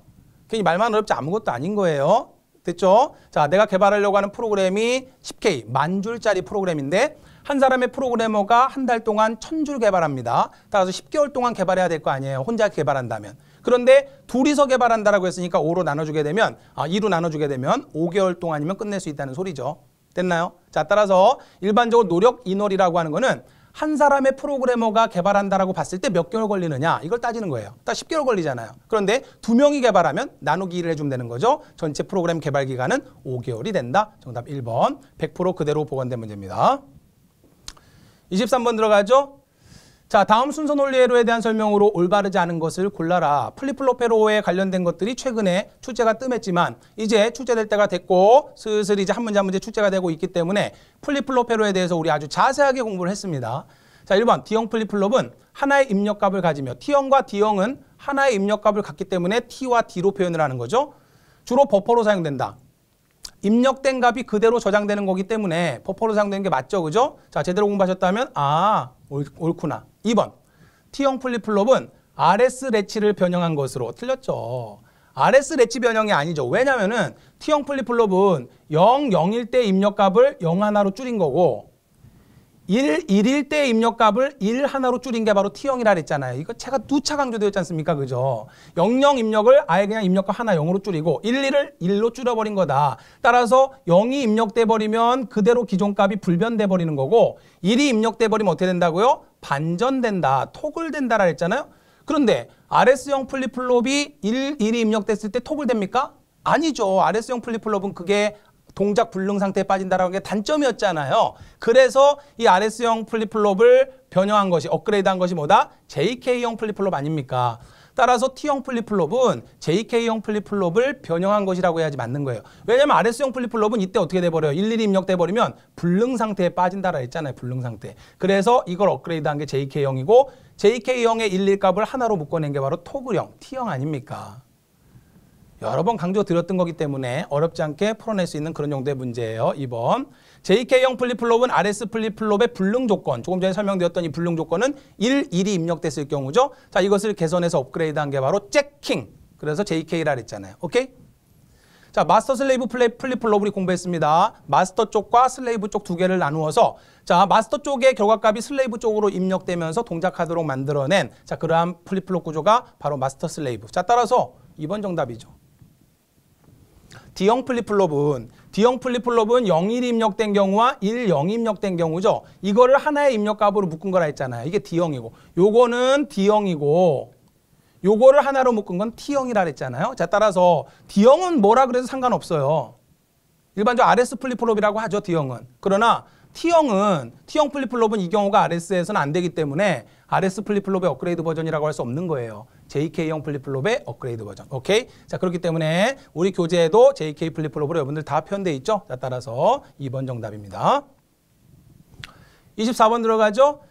괜히 말만 어렵지 아무것도 아닌 거예요. 됐죠? 자, 내가 개발하려고 하는 프로그램이 10K, 만 줄짜리 프로그램인데 한 사람의 프로그래머가 한 달 동안 천 줄 개발합니다. 따라서 10개월 동안 개발해야 될 거 아니에요. 혼자 개발한다면. 그런데 둘이서 개발한다라고 했으니까 5로 나눠주게 되면 아, 2로 나눠주게 되면 5개월 동안이면 끝낼 수 있다는 소리죠. 됐나요? 자, 따라서 일반적으로 노력 인월이라고 하는 거는 한 사람의 프로그래머가 개발한다라고 봤을 때 몇 개월 걸리느냐 이걸 따지는 거예요. 딱 10개월 걸리잖아요. 그런데 두 명이 개발하면 나누기 1을 해주면 되는 거죠. 전체 프로그램 개발 기간은 5개월이 된다. 정답 1번. 100% 그대로 보관된 문제입니다. 23번 들어가죠. 자, 다음 순서 논리회로에 대한 설명으로 올바르지 않은 것을 골라라. 플리플로페로에 관련된 것들이 최근에 출제가 뜸했지만 이제 출제될 때가 됐고 슬슬 이제 한 문제 한 문제 출제가 되고 있기 때문에 플리플로페로에 대해서 우리 아주 자세하게 공부를 했습니다. 자, 1번 D형 플리플롭은 하나의 입력값을 가지며 T형과 D형은 하나의 입력값을 갖기 때문에 T와 D로 표현을 하는 거죠. 주로 버퍼로 사용된다. 입력된 값이 그대로 저장되는 거기 때문에 버퍼로 저장되는 게 맞죠. 그죠? 자, 제대로 공부하셨다면 아, 옳, 옳 구나 2번. T형 플립플롭은 RS 레치를 변형한 것으로 틀렸죠. RS 레치 변형이 아니죠. 왜냐면은 T형 플립플롭은 0, 0일 때 입력값을 0 하나로 줄인 거고 1, 1일 때 입력값을 1 하나로 줄인 게 바로 T형이라 그랬잖아요. 이거 제가 두 차 강조되었지 않습니까? 그죠? 00 입력을 아예 그냥 입력값 하나 0으로 줄이고 1, 1을 1로 줄여버린 거다. 따라서 0이 입력돼 버리면 그대로 기존 값이 불변돼 버리는 거고 1이 입력돼 버리면 어떻게 된다고요? 반전된다, 토글된다라 했잖아요. 그런데 RS형 플립플롭이 1, 1이 입력됐을 때 토글됩니까? 아니죠. RS형 플립플롭은 그게 동작 불능 상태에 빠진다라는 게 단점이었잖아요. 그래서 이 RS형 플립플롭을 변형한 것이 업그레이드한 것이 뭐다? JK형 플립플롭 아닙니까? 따라서 T형 플립플롭은 JK형 플립플롭을 변형한 것이라고 해야지 맞는 거예요. 왜냐면 하 RS형 플립플롭은 이때 어떻게 돼버려요? 일일이 입력돼버리면 불능 상태에 빠진다라 했잖아요. 불능 상태. 그래서 이걸 업그레이드한 게 JK형이고 JK형의 일일 값을 하나로 묶어낸 게 바로 토글형 T형 아닙니까? 여러 번 강조드렸던 거기 때문에 어렵지 않게 풀어낼 수 있는 그런 용도의 문제예요. 2번. JK형 플립플롭은 RS 플립플롭의 불능 조건, 조금 전에 설명드렸던 이 불능 조건은 1, 1이 입력됐을 경우죠. 자, 이것을 개선해서 업그레이드한 게 바로 잭킹. 그래서 JK라 그랬잖아요. 오케이? 자, 마스터 슬레이브 플립 플롭 우리 공부했습니다. 마스터 쪽과 슬레이브 쪽 두 개를 나누어서 자, 마스터 쪽의 결과값이 슬레이브 쪽으로 입력되면서 동작하도록 만들어낸 자, 그러한 플립플롭 구조가 바로 마스터 슬레이브. 자, 따라서 이번 정답이죠. D형 플립플롭은 D형 플립플롭은 01 입력된 경우와 10 입력된 경우죠. 이거를 하나의 입력값으로 묶은 거라 했잖아요. 이게 D형이고 요거는 D형이고 요거를 하나로 묶은 건 T형이라 했잖아요. 자 따라서 D형은 뭐라 그래도 상관없어요. 일반적 으로 RS 플립플롭이라고 하죠. D형은. 그러나 T형은 T형 플립플롭은 이 경우가 RS에서는 안 되기 때문에 RS 플립플롭의 업그레이드 버전이라고 할 수 없는 거예요. JK형 플립플롭의 업그레이드 버전. 오케이? 자, 그렇기 때문에 우리 교재에도 JK 플립플롭으로 여러분들 다 표현돼 있죠? 자, 따라서 2번 정답입니다. 24번 들어가죠?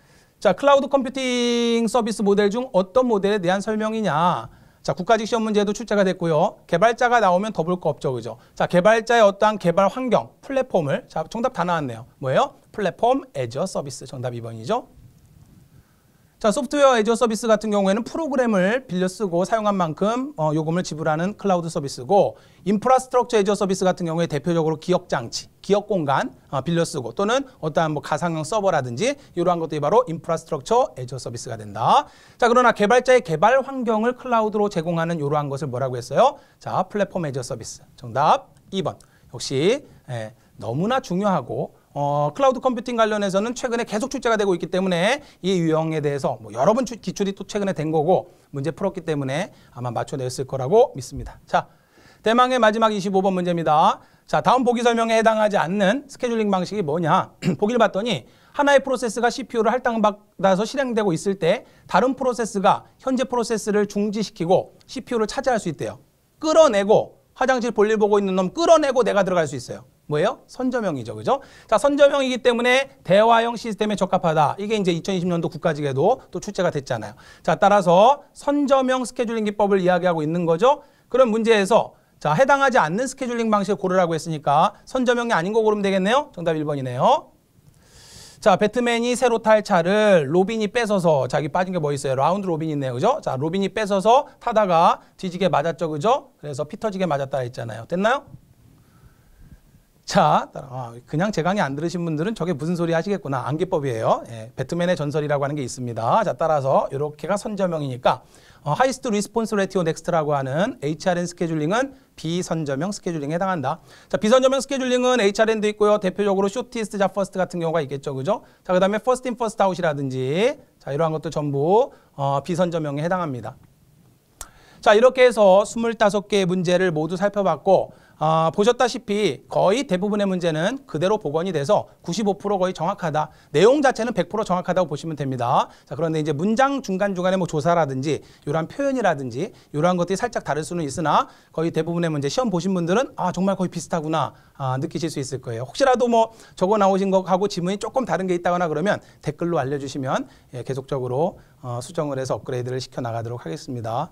자, 클라우드 컴퓨팅 서비스 모델 중 어떤 모델에 대한 설명이냐? 자, 국가직 시험 문제도 출제가 됐고요. 개발자가 나오면 더 볼 거 없죠. 그죠? 자, 개발자의 어떠한 개발 환경, 플랫폼을 자, 정답 다 나왔네요. 뭐예요? 플랫폼 애저 서비스 정답 2번이죠. 자, 소프트웨어 애저 서비스 같은 경우에는 프로그램을 빌려 쓰고 사용한 만큼 어, 요금을 지불하는 클라우드 서비스고 인프라스트럭처 애저 서비스 같은 경우에 대표적으로 기억 장치, 기억 공간 어, 빌려 쓰고 또는 어떠한 뭐 가상형 서버라든지 이러한 것들이 바로 인프라스트럭처 애저 서비스가 된다. 자, 그러나 개발자의 개발 환경을 클라우드로 제공하는 이러한 것을 뭐라고 했어요? 자, 플랫폼 애저 서비스. 정답 2번. 역시 예, 너무나 중요하고 어, 클라우드 컴퓨팅 관련해서는 최근에 계속 출제가 되고 있기 때문에 이 유형에 대해서 뭐 여러 번 기출이 또 최근에 된 거고 문제 풀었기 때문에 아마 맞춰냈을 거라고 믿습니다. 자, 대망의 마지막 25번 문제입니다. 자, 다음 보기 설명에 해당하지 않는 스케줄링 방식이 뭐냐? [clears throat] 보기를 봤더니 하나의 프로세스가 CPU를 할당받아서 실행되고 있을 때 다른 프로세스가 현재 프로세스를 중지시키고 CPU를 차지할 수 있대요. 끌어내고 화장실 볼일 보고 있는 놈 끌어내고 내가 들어갈 수 있어요. 뭐예요? 선점형이죠. 그죠? 자, 선점형이기 때문에 대화형 시스템에 적합하다. 이게 이제 2020년도 국가직에도 또 출제가 됐잖아요. 자, 따라서 선점형 스케줄링 기법을 이야기하고 있는 거죠. 그런 문제에서 자, 해당하지 않는 스케줄링 방식을 고르라고 했으니까 선점형이 아닌 거 고르면 되겠네요. 정답 1번이네요. 자, 배트맨이 새로 탈 차를 로빈이 뺏어서 자기 빠진 게 뭐 있어요? 라운드 로빈 있네요. 그죠? 자, 로빈이 뺏어서 타다가 뒤지게 맞았죠. 그죠? 그래서 피터지게 맞았다 했잖아요. 됐나요? 자, 그냥 제 강의 안 들으신 분들은 저게 무슨 소리 하시겠구나. 암기법이에요. 예, 배트맨의 전설이라고 하는 게 있습니다. 자, 따라서 이렇게가 선점형이니까 어, 하이스트 리스폰스 레티오 넥스트라고 하는 HRN 스케줄링은 비선점형 스케줄링에 해당한다. 자, 비선점형 스케줄링은 HRN도 있고요. 대표적으로 쇼티스트 자 퍼스트 같은 경우가 있겠죠. 그죠? 자, 그다음에 퍼스트 인 퍼스트 아웃이라든지 자, 이러한 것도 전부 어, 비선점형에 해당합니다. 자, 이렇게 해서 25개의 문제를 모두 살펴봤고 아, 보셨다시피 거의 대부분의 문제는 그대로 복원이 돼서 95% 거의 정확하다. 내용 자체는 100% 정확하다고 보시면 됩니다. 자, 그런데 이제 문장 중간중간에 뭐 조사라든지 이러한 표현이라든지 이러한 것들이 살짝 다를 수는 있으나 거의 대부분의 문제 시험 보신 분들은 아, 정말 거의 비슷하구나 아, 느끼실 수 있을 거예요. 혹시라도 뭐 적어 나오신 것하고 지문이 조금 다른 게 있다거나 그러면 댓글로 알려주시면 예, 계속적으로 어, 수정을 해서 업그레이드를 시켜 나가도록 하겠습니다.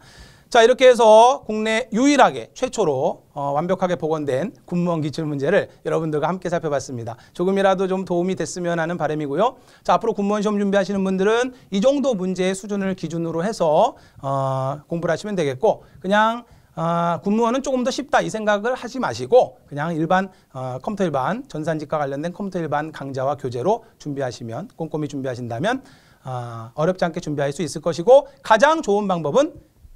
자 이렇게 해서 국내 유일하게 최초로 어, 완벽하게 복원된 군무원 기출 문제를 여러분들과 함께 살펴봤습니다. 조금이라도 좀 도움이 됐으면 하는 바람이고요. 자 앞으로 군무원 시험 준비하시는 분들은 이 정도 문제의 수준을 기준으로 해서 어, 공부를 하시면 되겠고 그냥 어, 군무원은 조금 더 쉽다 이 생각을 하지 마시고 그냥 일반 어, 컴퓨터 일반 전산직과 관련된 컴퓨터 일반 강좌와 교재로 준비하시면 꼼꼼히 준비하신다면 어, 어렵지 않게 준비할 수 있을 것이고 가장 좋은 방법은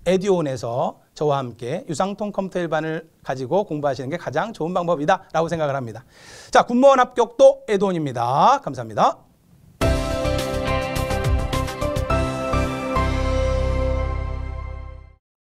에듀온에서 저와 함께 유상통 컴퓨터 일반을 가지고 공부하시는 게 가장 좋은 방법이다라고 생각을 합니다. 자, 군무원 합격도 에듀온입니다. 감사합니다.